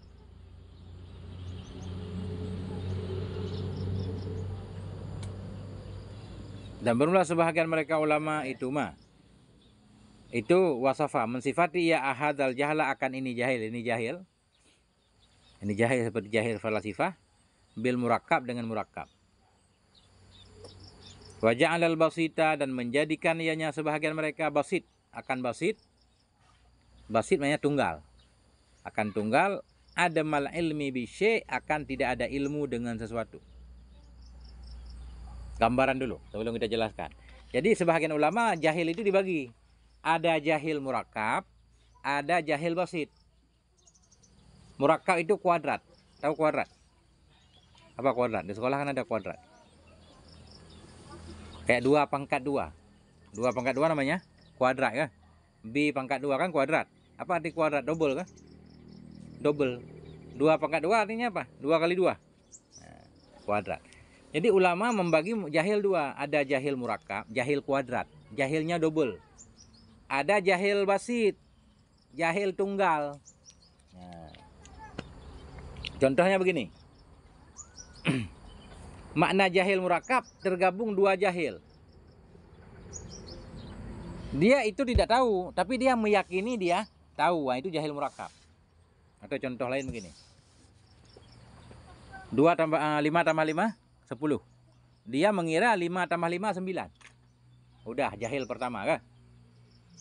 dan bermula sebahagian mereka ulama itu mah itu wasafa mensifati ya ahadal jahla akan ini jahil ini jahil ini jahil seperti jahil falasifah bil murakkab dengan murakkab Wajah alal basita dan menjadikan ianya sebahagian mereka basit akan basit basit maknanya tunggal akan tunggal ada mal ilmi bi akan tidak ada ilmu dengan sesuatu gambaran dulu sebelum kita jelaskan jadi sebahagian ulama jahil itu dibagi ada jahil murakab ada jahil basit murakab itu kuadrat tahu kuadrat apa kuadrat di sekolah kan ada kuadrat kayak dua pangkat dua dua pangkat dua namanya kuadrat kan B pangkat 2 kan kuadrat apa arti kuadrat double kan double 2 pangkat 2 artinya apa 2 kali 2 nah, kuadrat jadi ulama membagi jahil dua ada jahil murakab jahil kuadrat jahilnya double ada jahil basit jahil tunggal nah. contohnya begini makna jahil murakab tergabung dua jahil dia itu tidak tahu, tapi dia meyakini dia tahu. Wah, itu jahil murakab. Atau contoh lain begini. 2 tambah 5 eh, tambah 5 10. Dia mengira 5 tambah 5 9. Udah jahil pertama kan?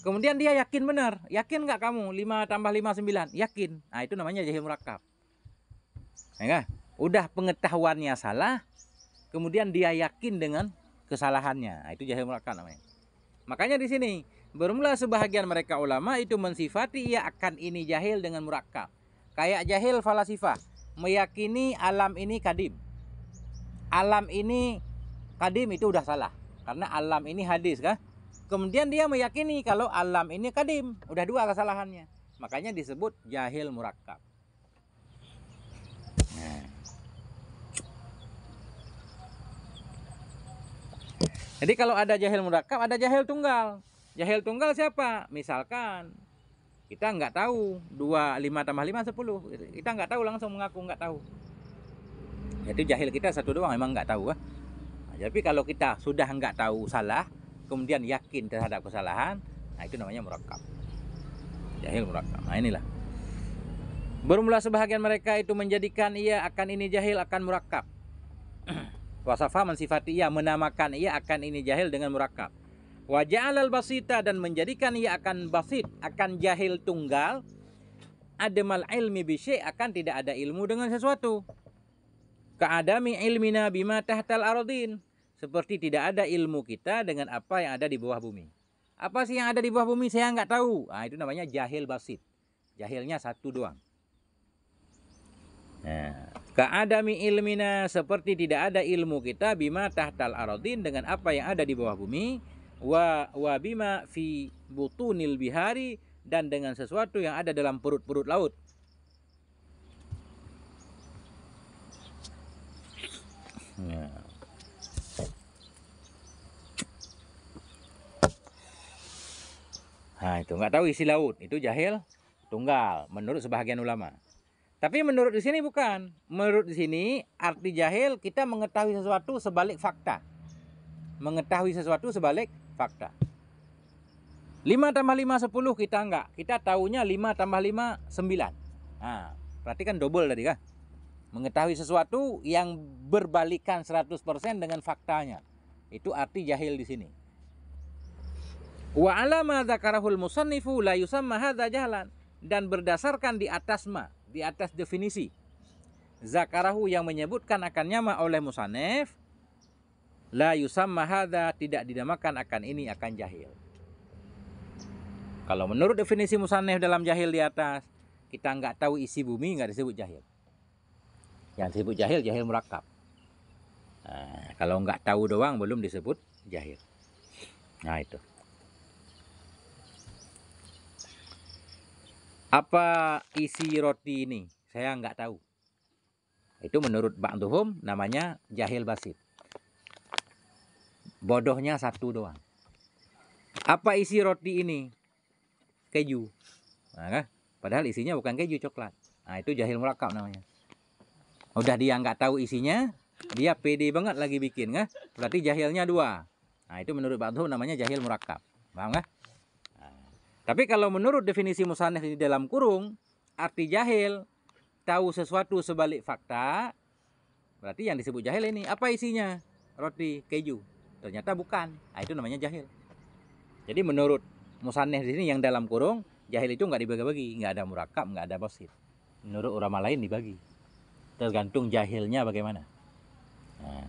Kemudian dia yakin benar. Yakin nggak kamu 5 tambah 5 9? Yakin. Nah, itu namanya jahil murakab. Ya kan? Udah pengetahuannya salah, kemudian dia yakin dengan kesalahannya. Nah, itu jahil murakab namanya. Makanya di sini bermula sebahagian mereka ulama itu mensifati ia akan ini jahil dengan murakkab. Kayak jahil falasifah, meyakini alam ini kadim. Alam ini kadim itu udah salah karena alam ini hadis kan. Kemudian dia meyakini kalau alam ini kadim, udah dua kesalahannya. Makanya disebut jahil murakkab. Jadi kalau ada jahil murakab, ada jahil tunggal. Jahil tunggal siapa? Misalkan kita nggak tahu dua lima tambah lima sepuluh. Kita nggak tahu langsung mengaku nggak tahu. Jadi jahil kita satu doang memang nggak tahu. Ah. Nah, jadi tapi kalau kita sudah nggak tahu salah, kemudian yakin terhadap kesalahan, nah itu namanya murakab. Jahil murakab. Nah inilah. Bermula sebahagian mereka itu menjadikan ia akan ini jahil akan murakab. Wasafa mensifati ia, menamakan ia akan ini jahil dengan murakab. Wajah alal basita dan menjadikan ia akan basit, akan jahil tunggal. Ademal ilmi bisye akan tidak ada ilmu dengan sesuatu. Keadami ilmina bima tahtal aradin Seperti tidak ada ilmu kita dengan apa yang ada di bawah bumi. Apa sih yang ada di bawah bumi saya nggak tahu. Nah, itu namanya jahil basit. Jahilnya satu doang. Nah, Ka'adami ilmina seperti tidak ada ilmu kita bima tahtal aradin dengan apa yang ada di bawah bumi wa wa bima fi butunil bihari dan dengan sesuatu yang ada dalam perut-perut laut. Nah itu nggak tahu isi laut itu jahil tunggal menurut sebahagian ulama. Tapi menurut di sini bukan. Menurut di sini arti jahil kita mengetahui sesuatu sebalik fakta. Mengetahui sesuatu sebalik fakta. 5 tambah 5 10 kita enggak. Kita tahunya 5 tambah 5 9. Nah, berarti kan double tadi kan. Mengetahui sesuatu yang berbalikan 100% dengan faktanya. Itu arti jahil di sini. Wa ala ma dzakarahul musannifu la yusamma hadza jahlan dan berdasarkan di atas ma di atas definisi zakarahu yang menyebutkan akan nyama oleh musanef la yusamma Mahada tidak dinamakan akan ini akan jahil kalau menurut definisi musanef dalam jahil di atas kita nggak tahu isi bumi nggak disebut jahil yang disebut jahil jahil murakab nah, kalau nggak tahu doang belum disebut jahil nah itu Apa isi roti ini? Saya nggak tahu. Itu menurut tuhum namanya jahil basit. Bodohnya satu doang. Apa isi roti ini? Keju. Nah, kan? padahal isinya bukan keju coklat. Nah, itu jahil murakab namanya. Udah dia nggak tahu isinya, dia pede banget lagi bikin, nggak? Kan? Berarti jahilnya dua. Nah, itu menurut tuhum namanya jahil murakab. Paham nggak? Kan? Tapi kalau menurut definisi musanif di dalam kurung, arti jahil tahu sesuatu sebalik fakta, berarti yang disebut jahil ini apa isinya? Roti keju. Ternyata bukan. Nah, itu namanya jahil. Jadi menurut musanif di sini yang dalam kurung, jahil itu nggak dibagi-bagi, nggak ada murakab, nggak ada bosit. Menurut ulama lain dibagi. Tergantung jahilnya bagaimana. Nah.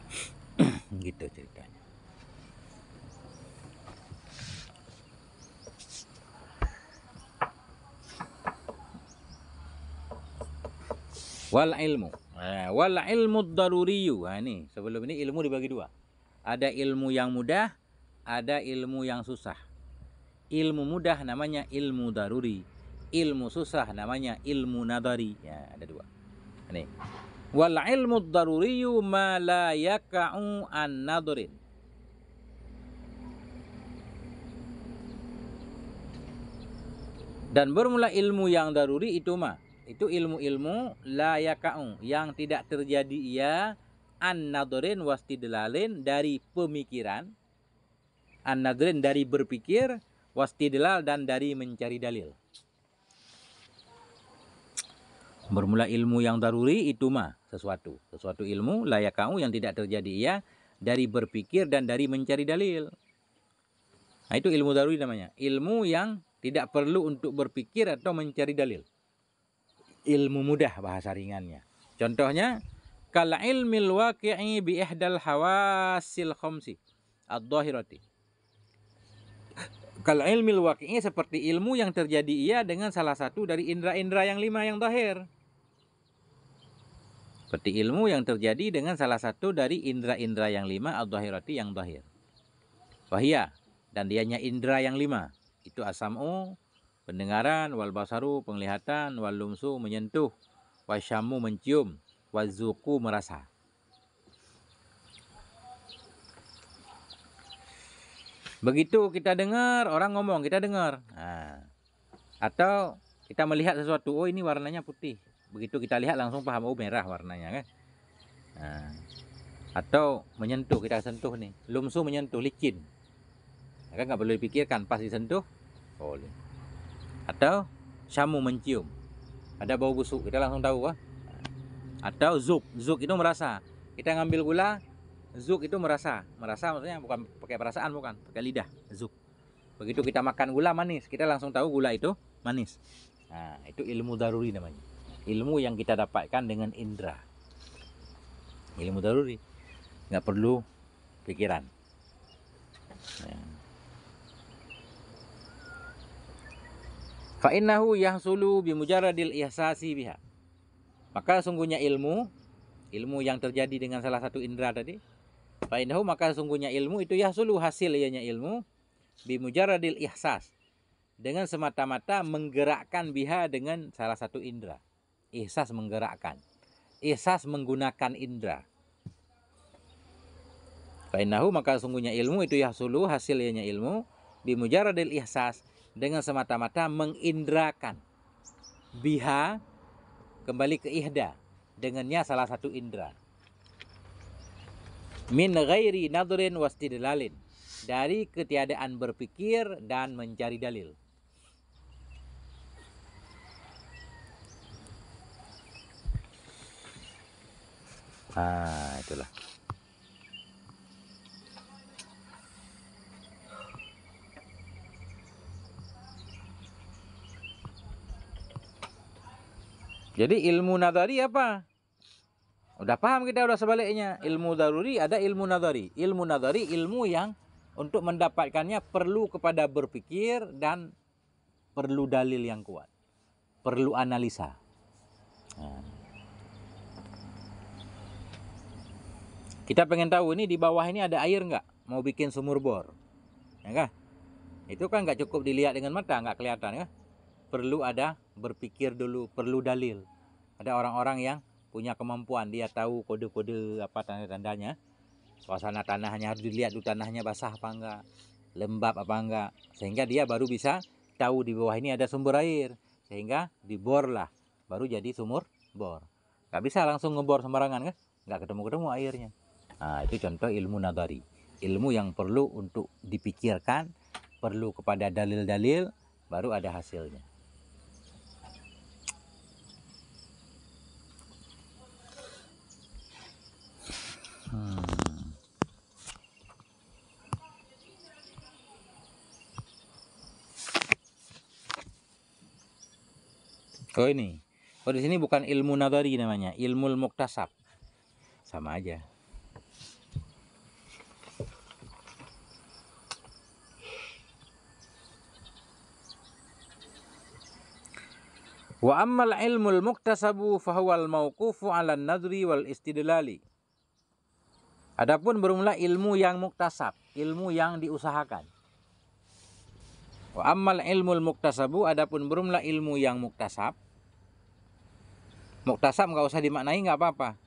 gitu ceritanya. wal ilmu wal ilmu daruriyu nah, ini sebelum ini ilmu dibagi dua ada ilmu yang mudah ada ilmu yang susah ilmu mudah namanya ilmu daruri ilmu susah namanya ilmu nadari ya ada dua ini wal ilmu daruriyu ma la yaka'u an nadurin dan bermula ilmu yang daruri itu mah itu ilmu-ilmu la yaka'u yang tidak terjadi ia an nadrin wastidlalin dari pemikiran an nadrin dari berpikir wastidlal dan dari mencari dalil bermula ilmu yang daruri itu mah sesuatu sesuatu ilmu layak kamu yang tidak terjadi ia dari berpikir dan dari mencari dalil nah itu ilmu daruri namanya ilmu yang tidak perlu untuk berpikir atau mencari dalil ilmu mudah bahasa ringannya. Contohnya kal ilmil waqi'i bi ihdal hawasil khamsi ad-dhahirati. Kal ilmil waqi'i seperti ilmu yang terjadi ia dengan salah satu dari indera-indera yang lima yang zahir. Seperti ilmu yang terjadi dengan salah satu dari indera-indera yang lima al-dhahirati yang dahir. Wahia dan dianya indera yang lima. Itu asam'u, pendengaran wal basaru penglihatan wal lumsu menyentuh wasyamu mencium wazuku merasa begitu kita dengar orang ngomong kita dengar ha. atau kita melihat sesuatu oh ini warnanya putih begitu kita lihat langsung paham oh merah warnanya kan ha. atau menyentuh kita sentuh nih lumsu menyentuh licin kan tidak perlu dipikirkan pas disentuh oh atau syamu mencium ada bau busuk kita langsung tahu wah atau zuk zuk itu merasa kita ngambil gula zuk itu merasa merasa maksudnya bukan pakai perasaan bukan pakai lidah zuk begitu kita makan gula manis kita langsung tahu gula itu manis nah, itu ilmu daruri namanya ilmu yang kita dapatkan dengan indera ilmu daruri nggak perlu pikiran nah. Fa yahsulu bi ihsasi biha. Maka sungguhnya ilmu ilmu yang terjadi dengan salah satu indera tadi fa maka sungguhnya ilmu itu yahsulu hasil ianya ilmu bi mujaradil ihsas dengan semata-mata menggerakkan biha dengan salah satu indera. Ihsas menggerakkan. Ihsas menggunakan indera. Fa maka sungguhnya ilmu itu yahsulu hasil ianya ilmu bi mujaradil ihsas dengan semata-mata mengindrakan biha kembali ke ihda dengannya salah satu indra min ghairi nadrin wastidlalin dari ketiadaan berpikir dan mencari dalil ah itulah Jadi ilmu nadari apa? Udah paham kita udah sebaliknya. Ilmu daruri ada ilmu nadari. Ilmu nadari ilmu yang untuk mendapatkannya perlu kepada berpikir dan perlu dalil yang kuat. Perlu analisa. Nah. Kita pengen tahu ini di bawah ini ada air nggak? Mau bikin sumur bor. Ya kan? Itu kan nggak cukup dilihat dengan mata, nggak kelihatan ya perlu ada berpikir dulu, perlu dalil. Ada orang-orang yang punya kemampuan, dia tahu kode-kode apa tanda-tandanya. Suasana tanahnya harus dilihat tuh tanahnya basah apa enggak, lembab apa enggak. Sehingga dia baru bisa tahu di bawah ini ada sumber air. Sehingga dibor lah, baru jadi sumur bor. Gak bisa langsung ngebor sembarangan kan, gak ketemu-ketemu airnya. Nah, itu contoh ilmu nadari. Ilmu yang perlu untuk dipikirkan, perlu kepada dalil-dalil, baru ada hasilnya. Hmm. Oh ini. Oh di sini bukan ilmu nadari namanya, ilmu muktasab. Sama aja. Wa ammal ilmul muktasabu fahuwal mauqufu 'ala nadri wal istidlali. Adapun bermula ilmu yang muktasab, ilmu yang diusahakan. Wa ammal ilmul muktasabu, adapun bermula ilmu yang muktasab. Muktasab nggak usah dimaknai nggak apa-apa.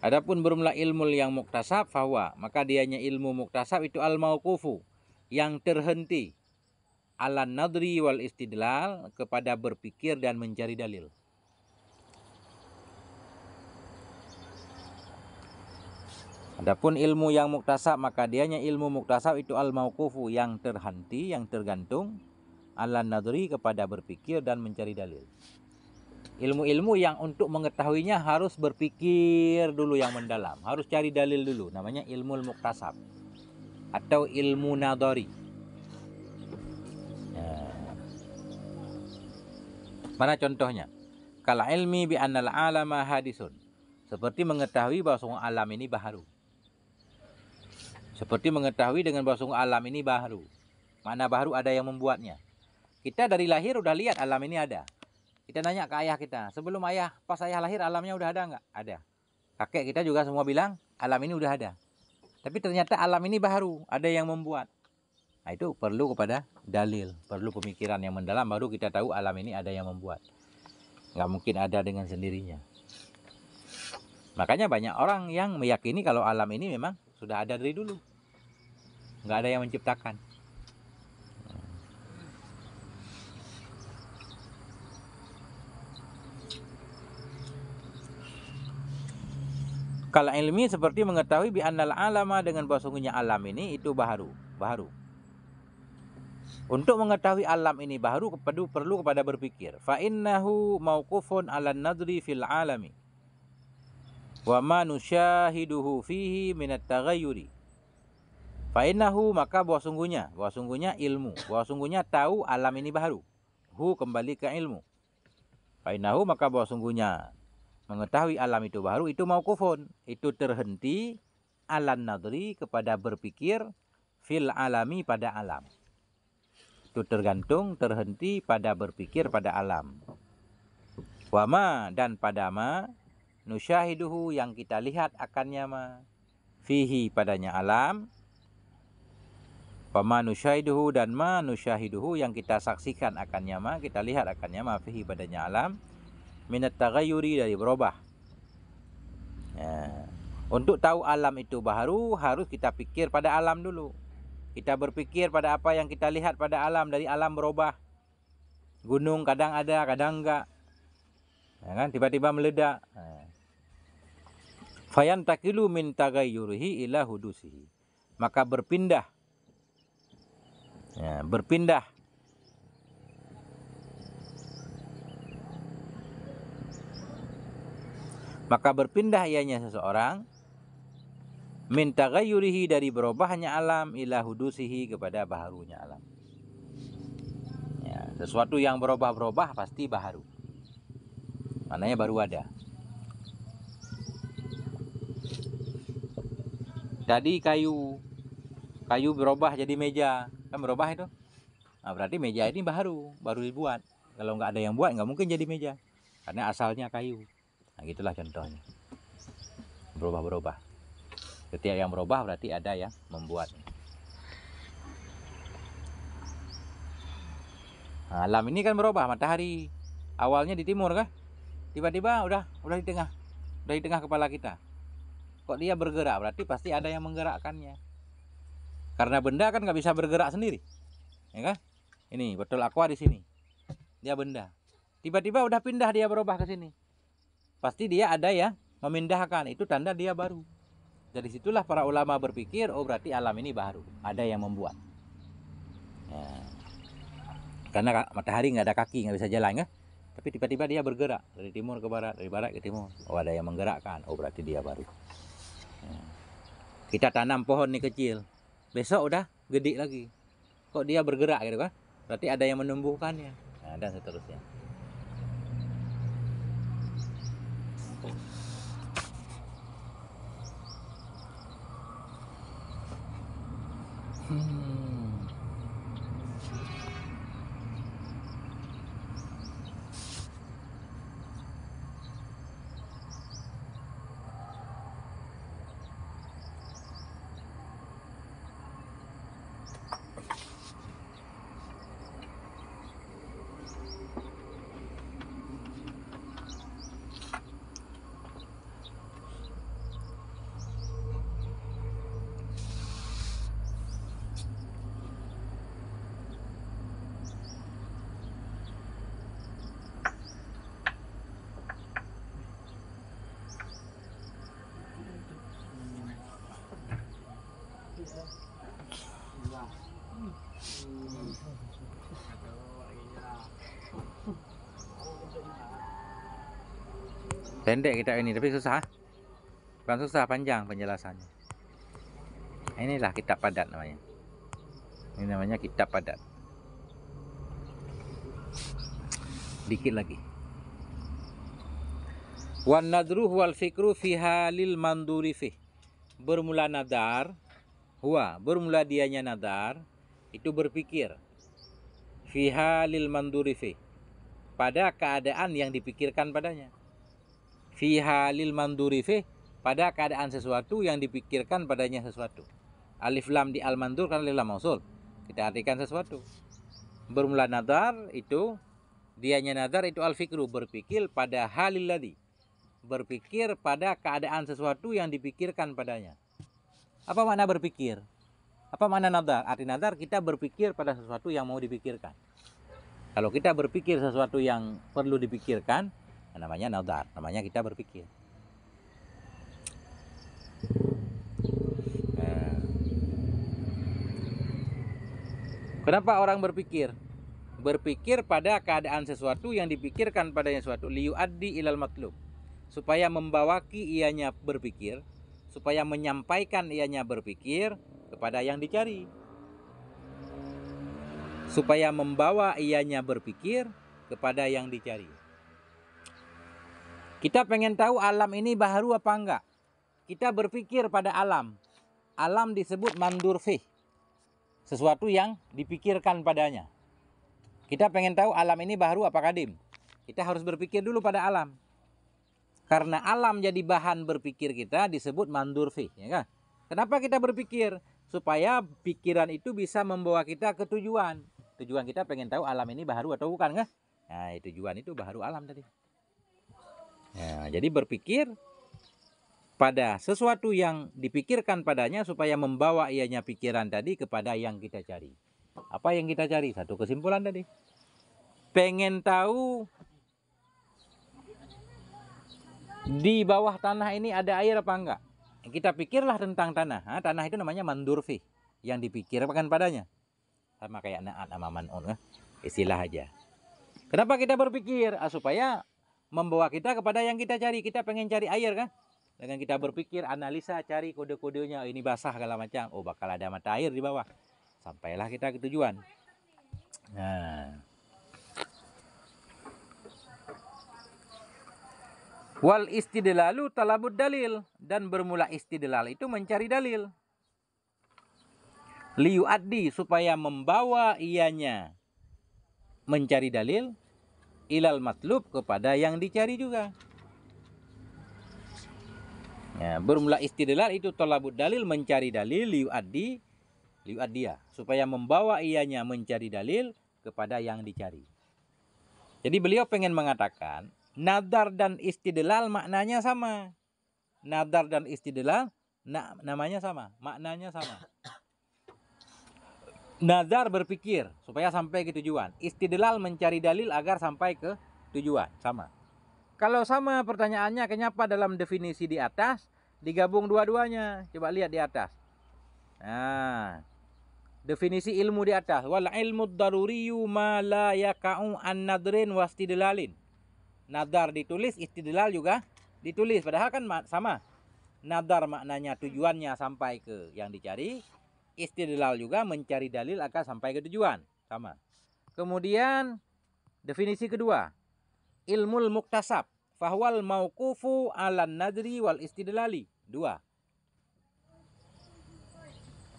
Adapun bermula ilmu yang muktasab fahwa, maka dianya ilmu muktasab itu al mauqufu yang terhenti alan nadri wal istidlal kepada berpikir dan mencari dalil. Adapun ilmu yang muktasab maka dianya ilmu muktasab itu al mauqufu yang terhenti yang tergantung ala nadri kepada berpikir dan mencari dalil. Ilmu-ilmu yang untuk mengetahuinya harus berpikir dulu yang mendalam, harus cari dalil dulu. Namanya ilmu muktasab atau ilmu nadari. Ya. Mana contohnya? Kalau ilmi bi annal alama hadisun. Seperti mengetahui bahwa alam ini baharu seperti mengetahui dengan bahwa sungguh alam ini baru. Mana baru ada yang membuatnya. Kita dari lahir udah lihat alam ini ada. Kita nanya ke ayah kita, sebelum ayah, pas ayah lahir alamnya udah ada nggak? Ada. Kakek kita juga semua bilang, alam ini udah ada. Tapi ternyata alam ini baru, ada yang membuat. Nah, itu perlu kepada dalil, perlu pemikiran yang mendalam baru kita tahu alam ini ada yang membuat. Nggak mungkin ada dengan sendirinya. Makanya banyak orang yang meyakini kalau alam ini memang sudah ada dari dulu nggak ada yang menciptakan Kalau ilmi seperti mengetahui bi annal alama dengan bahwa alam ini itu baharu, baharu. Untuk mengetahui alam ini baharu perlu perlu kepada berpikir. Fa innahu mauqufun 'alan nadri fil alami. Wa ma nusyahiduhu fihi minat taghayyuri. Fainahu maka bahwa sungguhnya, bahwa sungguhnya ilmu, bahwa sungguhnya tahu alam ini baru. Hu kembali ke ilmu. Fainahu maka bahwa sungguhnya mengetahui alam itu baru itu mau kufun. itu terhenti alam nadri kepada berpikir fil alami pada alam. Itu tergantung terhenti pada berpikir pada alam. Wama dan padama nusyahiduhu yang kita lihat akannya ma fihi padanya alam Pamanusyaiduhu dan manusyahiduhu yang kita saksikan akannya ma, kita lihat akannya ma fihi padanya alam minat tagayuri dari berubah. Ya. Untuk tahu alam itu baru harus kita pikir pada alam dulu. Kita berpikir pada apa yang kita lihat pada alam dari alam berubah. Gunung kadang ada, kadang enggak. Ya kan tiba-tiba meledak. Ya. Fayantakilu min tagayyurihi ila hudusihi. Maka berpindah ya, berpindah maka berpindah ianya seseorang minta gayurihi dari berubahnya alam ila hudusihi kepada baharunya alam ya, sesuatu yang berubah-berubah pasti baharu maknanya baru ada tadi kayu kayu berubah jadi meja kan berubah itu nah berarti meja ini baru baru dibuat kalau nggak ada yang buat nggak mungkin jadi meja karena asalnya kayu nah gitulah contohnya berubah-berubah setiap yang berubah berarti ada yang membuat nah, alam ini kan berubah matahari awalnya di timur kah tiba-tiba udah udah di tengah udah di tengah kepala kita kok dia bergerak berarti pasti ada yang menggerakkannya karena benda kan nggak bisa bergerak sendiri. Ya kan? Ini betul aqua di sini. Dia benda. Tiba-tiba udah pindah dia berubah ke sini. Pasti dia ada ya memindahkan. Itu tanda dia baru. Dari situlah para ulama berpikir, oh berarti alam ini baru. Ada yang membuat. Ya. Karena matahari nggak ada kaki, nggak bisa jalan. Ya? Tapi tiba-tiba dia bergerak dari timur ke barat, dari barat ke timur. Oh ada yang menggerakkan, oh berarti dia baru. Ya. Kita tanam pohon nih kecil, besok udah gede lagi kok dia bergerak gitu kan berarti ada yang menumbuhkannya nah, dan seterusnya pendek kita ini tapi susah bukan susah panjang penjelasannya inilah kitab padat namanya ini namanya kitab padat dikit lagi wan nadru wal fikru fi halil manduri fi bermula nadar huwa bermula dianya nadar itu berpikir fi halil manduri fi pada keadaan yang dipikirkan padanya fiha halil manduri fi pada keadaan sesuatu yang dipikirkan padanya sesuatu. Alif lam di al mandur kan alif lam mausul. Kita artikan sesuatu. Bermula nadar itu dianya nadar itu al fikru berpikir pada halil ladhi. Berpikir pada keadaan sesuatu yang dipikirkan padanya. Apa makna berpikir? Apa makna nadar? Arti nadar kita berpikir pada sesuatu yang mau dipikirkan. Kalau kita berpikir sesuatu yang perlu dipikirkan, namanya nadar namanya kita berpikir nah. kenapa orang berpikir berpikir pada keadaan sesuatu yang dipikirkan padanya sesuatu liu adi ilal matlub supaya membawaki ianya berpikir supaya menyampaikan ianya berpikir kepada yang dicari supaya membawa ianya berpikir kepada yang dicari kita pengen tahu alam ini baharu apa enggak. Kita berpikir pada alam. Alam disebut mandurfih. Sesuatu yang dipikirkan padanya. Kita pengen tahu alam ini baharu apa kadim. Kita harus berpikir dulu pada alam. Karena alam jadi bahan berpikir kita disebut mandurfih. Ya kan? Kenapa kita berpikir? Supaya pikiran itu bisa membawa kita ke tujuan. Tujuan kita pengen tahu alam ini baharu atau bukan. Kan? Nah, tujuan itu baharu alam tadi. Ya, jadi berpikir pada sesuatu yang dipikirkan padanya supaya membawa ianya pikiran tadi kepada yang kita cari. Apa yang kita cari? Satu kesimpulan tadi. Pengen tahu di bawah tanah ini ada air apa enggak? Kita pikirlah tentang tanah. Ha, tanah itu namanya mandurfi yang dipikirkan padanya. Sama kayak anak sama manun, eh, istilah aja. Kenapa kita berpikir? Ah, supaya membawa kita kepada yang kita cari. Kita pengen cari air kan? Dengan kita berpikir, analisa, cari kode-kodenya. Oh, ini basah segala macam. Oh, bakal ada mata air di bawah. Sampailah kita ke tujuan. Nah. Wal istidlalu talabud dalil. Dan bermula istidlal itu mencari dalil. liu adi supaya membawa ianya mencari dalil ilal matlub kepada yang dicari juga. Ya, bermula istidlal itu tolabut dalil mencari dalil liu adi liu adia supaya membawa ianya mencari dalil kepada yang dicari. Jadi beliau pengen mengatakan nadar dan istidlal maknanya sama. Nadar dan istidlal nah, namanya sama, maknanya sama. Nazar berpikir supaya sampai ke tujuan. Istidlal mencari dalil agar sampai ke tujuan. Sama. Kalau sama pertanyaannya kenapa dalam definisi di atas digabung dua-duanya? Coba lihat di atas. Nah, definisi ilmu di atas wal ilmu daruriyu ma la yaka'u an nadrin wastidlalin. Nazar ditulis, istidlal juga ditulis padahal kan sama. Nadar maknanya tujuannya sampai ke yang dicari, istidlal juga mencari dalil akan sampai ke tujuan. Sama. Kemudian definisi kedua. Ilmu muktasab. Fahwal mauqufu alan nadri wal istidlali. Dua.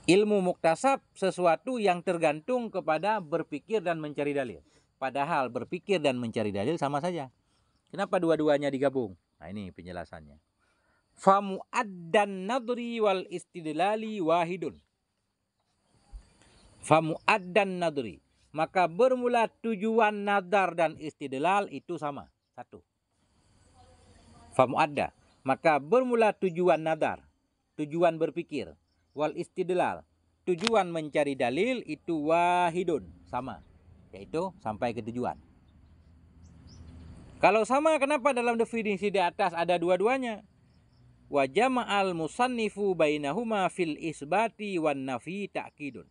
Ilmu muktasab sesuatu yang tergantung kepada berpikir dan mencari dalil. Padahal berpikir dan mencari dalil sama saja. Kenapa dua-duanya digabung? Nah ini penjelasannya famu'addan nadri wal istidlali wahidun. Famu dan nadri. Maka bermula tujuan nadar dan istidlal itu sama. Satu. Famu ada Maka bermula tujuan nadar. Tujuan berpikir. Wal istidlal. Tujuan mencari dalil itu wahidun. Sama. Yaitu sampai ke tujuan. Kalau sama kenapa dalam definisi di atas ada dua-duanya? Wa al musannifu bainahuma fil isbati wan nafi ta'kidun.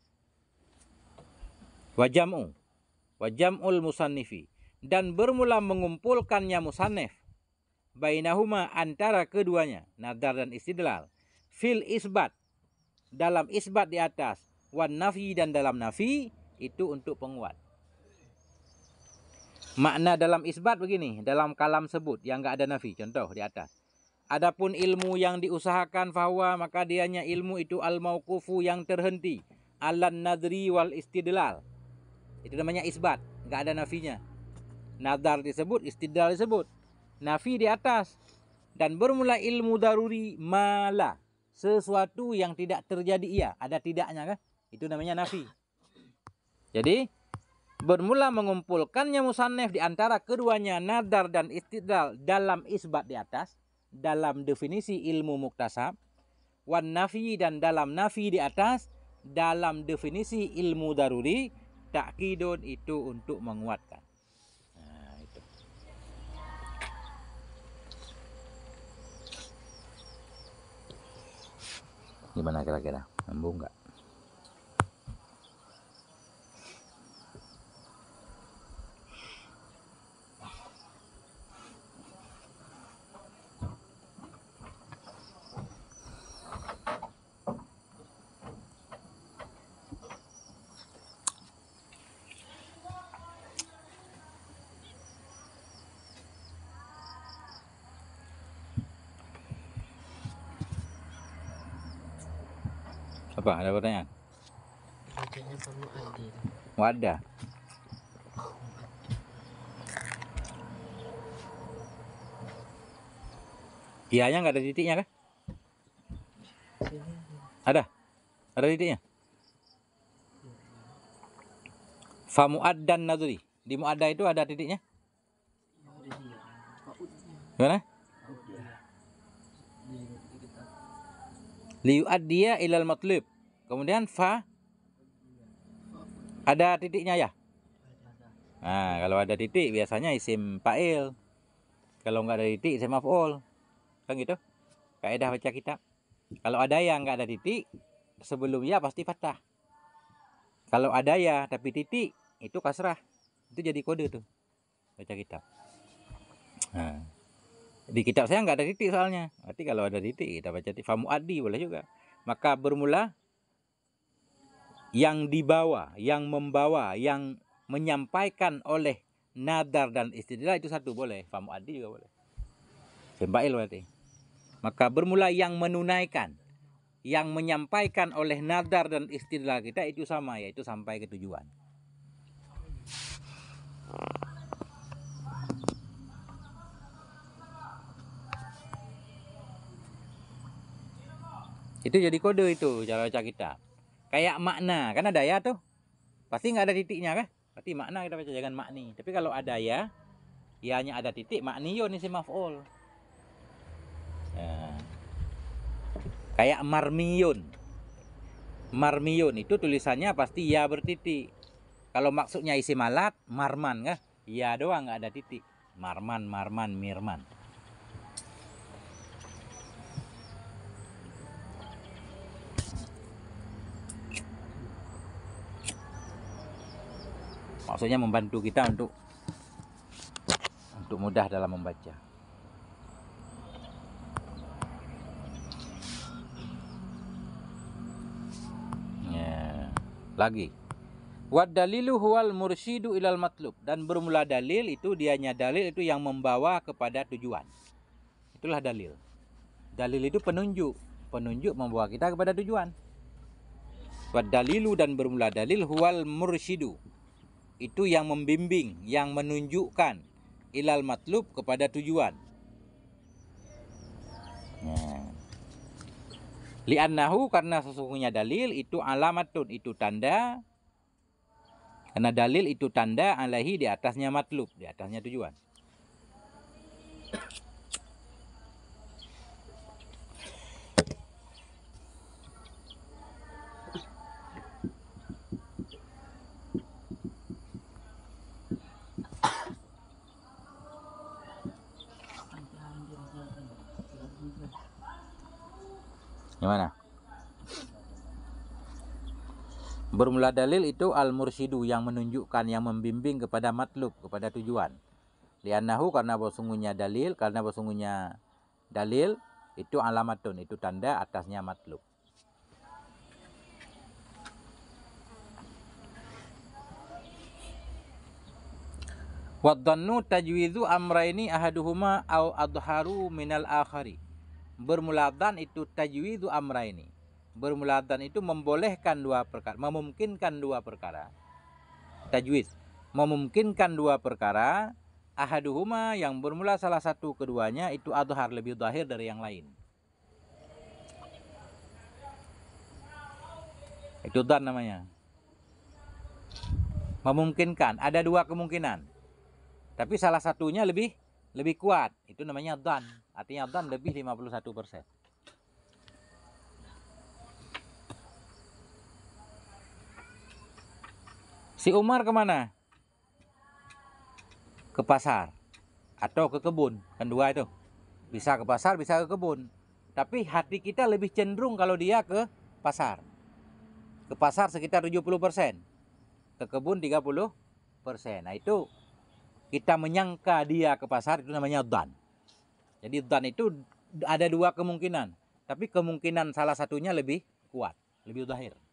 Wajam'u. Wajam'ul musannifi. Dan bermula mengumpulkannya musannif. Bainahuma antara keduanya. Nadar dan istidlal. Fil isbat. Dalam isbat di atas. Wan nafi dan dalam nafi. Itu untuk penguat. Makna dalam isbat begini. Dalam kalam sebut. Yang enggak ada nafi. Contoh di atas. Adapun ilmu yang diusahakan fahwa maka dianya ilmu itu al-mauqufu yang terhenti alan nadri wal istidlal itu namanya isbat, nggak ada nafinya. Nadar disebut, istidal disebut. Nafi di atas dan bermula ilmu daruri mala sesuatu yang tidak terjadi iya ada tidaknya kan itu namanya nafi jadi bermula mengumpulkannya musannef di antara keduanya nadar dan istidal dalam isbat di atas dalam definisi ilmu muktasab wan nafi dan dalam nafi di atas dalam definisi ilmu daruri takkidun itu untuk menguatkan. Nah, itu. Gimana kira-kira? Nyambung nggak? Apa? Ada pertanyaan? Adanya perlu ID. Wadah. Ianya nggak ada titiknya kan? Ada? Ada titiknya? Fa dan nadri. Di ada itu ada titiknya? Gimana? adia ilal Matlib. Kemudian fa ada titiknya ya? Nah, kalau ada titik biasanya isim fa'il. Kalau nggak ada titik isim maf'ul. Kan gitu? Kaidah baca kitab. Kalau ada yang nggak ada titik sebelum ya pasti fathah. Kalau ada ya tapi titik itu kasrah. Itu jadi kode tuh. Baca kitab. Nah. Di kitab saya nggak ada titik soalnya. Berarti kalau ada titik kita baca titik. adi boleh juga. Maka bermula yang dibawa, yang membawa, yang menyampaikan oleh nadar dan istilah itu satu boleh, Pak Muadi juga boleh. Sembail berarti. Maka bermula yang menunaikan, yang menyampaikan oleh nadar dan istilah kita itu sama yaitu sampai ke tujuan. Itu jadi kode itu cara baca kitab kayak makna kan ada ya tuh pasti nggak ada titiknya kan berarti makna kita baca jangan makni tapi kalau ada ya, ya hanya ada titik yo nih si maf'ul ya. kayak marmion marmion itu tulisannya pasti ya bertitik kalau maksudnya isi malat marman kan ya doang nggak ada titik marman marman mirman maksudnya membantu kita untuk untuk mudah dalam membaca ya lagi Wad dalilu huwal mursyidu ilal matlub dan bermula dalil itu dianya dalil itu yang membawa kepada tujuan. Itulah dalil. Dalil itu penunjuk, penunjuk membawa kita kepada tujuan. Wad dalilu dan bermula dalil huwal mursyidu itu yang membimbing, yang menunjukkan ilal matlub kepada tujuan. Nah. Li'annahu karena sesungguhnya dalil itu alamatun itu tanda karena dalil itu tanda alahi di atasnya matlub, di atasnya tujuan. Gimana? Bermula dalil itu al-mursidu yang menunjukkan, yang membimbing kepada matlub, kepada tujuan. Liannahu karena bersungguhnya dalil, karena bersungguhnya dalil itu alamatun, itu tanda atasnya matlub. Wadhannu tajwidu amraini ahaduhuma au adharu minal akhari bermuladan itu tajwidu amraini. Bermuladan itu membolehkan dua perkara, memungkinkan dua perkara. Tajwid memungkinkan dua perkara ahaduhuma yang bermula salah satu keduanya itu adhar lebih zahir dari yang lain. Itu dan namanya. Memungkinkan, ada dua kemungkinan. Tapi salah satunya lebih lebih kuat, itu namanya dan. Artinya Abdan lebih 51 persen. Si Umar kemana? Ke pasar atau ke kebun. Kan dua itu. Bisa ke pasar, bisa ke kebun. Tapi hati kita lebih cenderung kalau dia ke pasar. Ke pasar sekitar 70%. persen. Ke kebun 30%. persen. Nah itu kita menyangka dia ke pasar itu namanya dan. Jadi dan itu ada dua kemungkinan, tapi kemungkinan salah satunya lebih kuat, lebih zahir.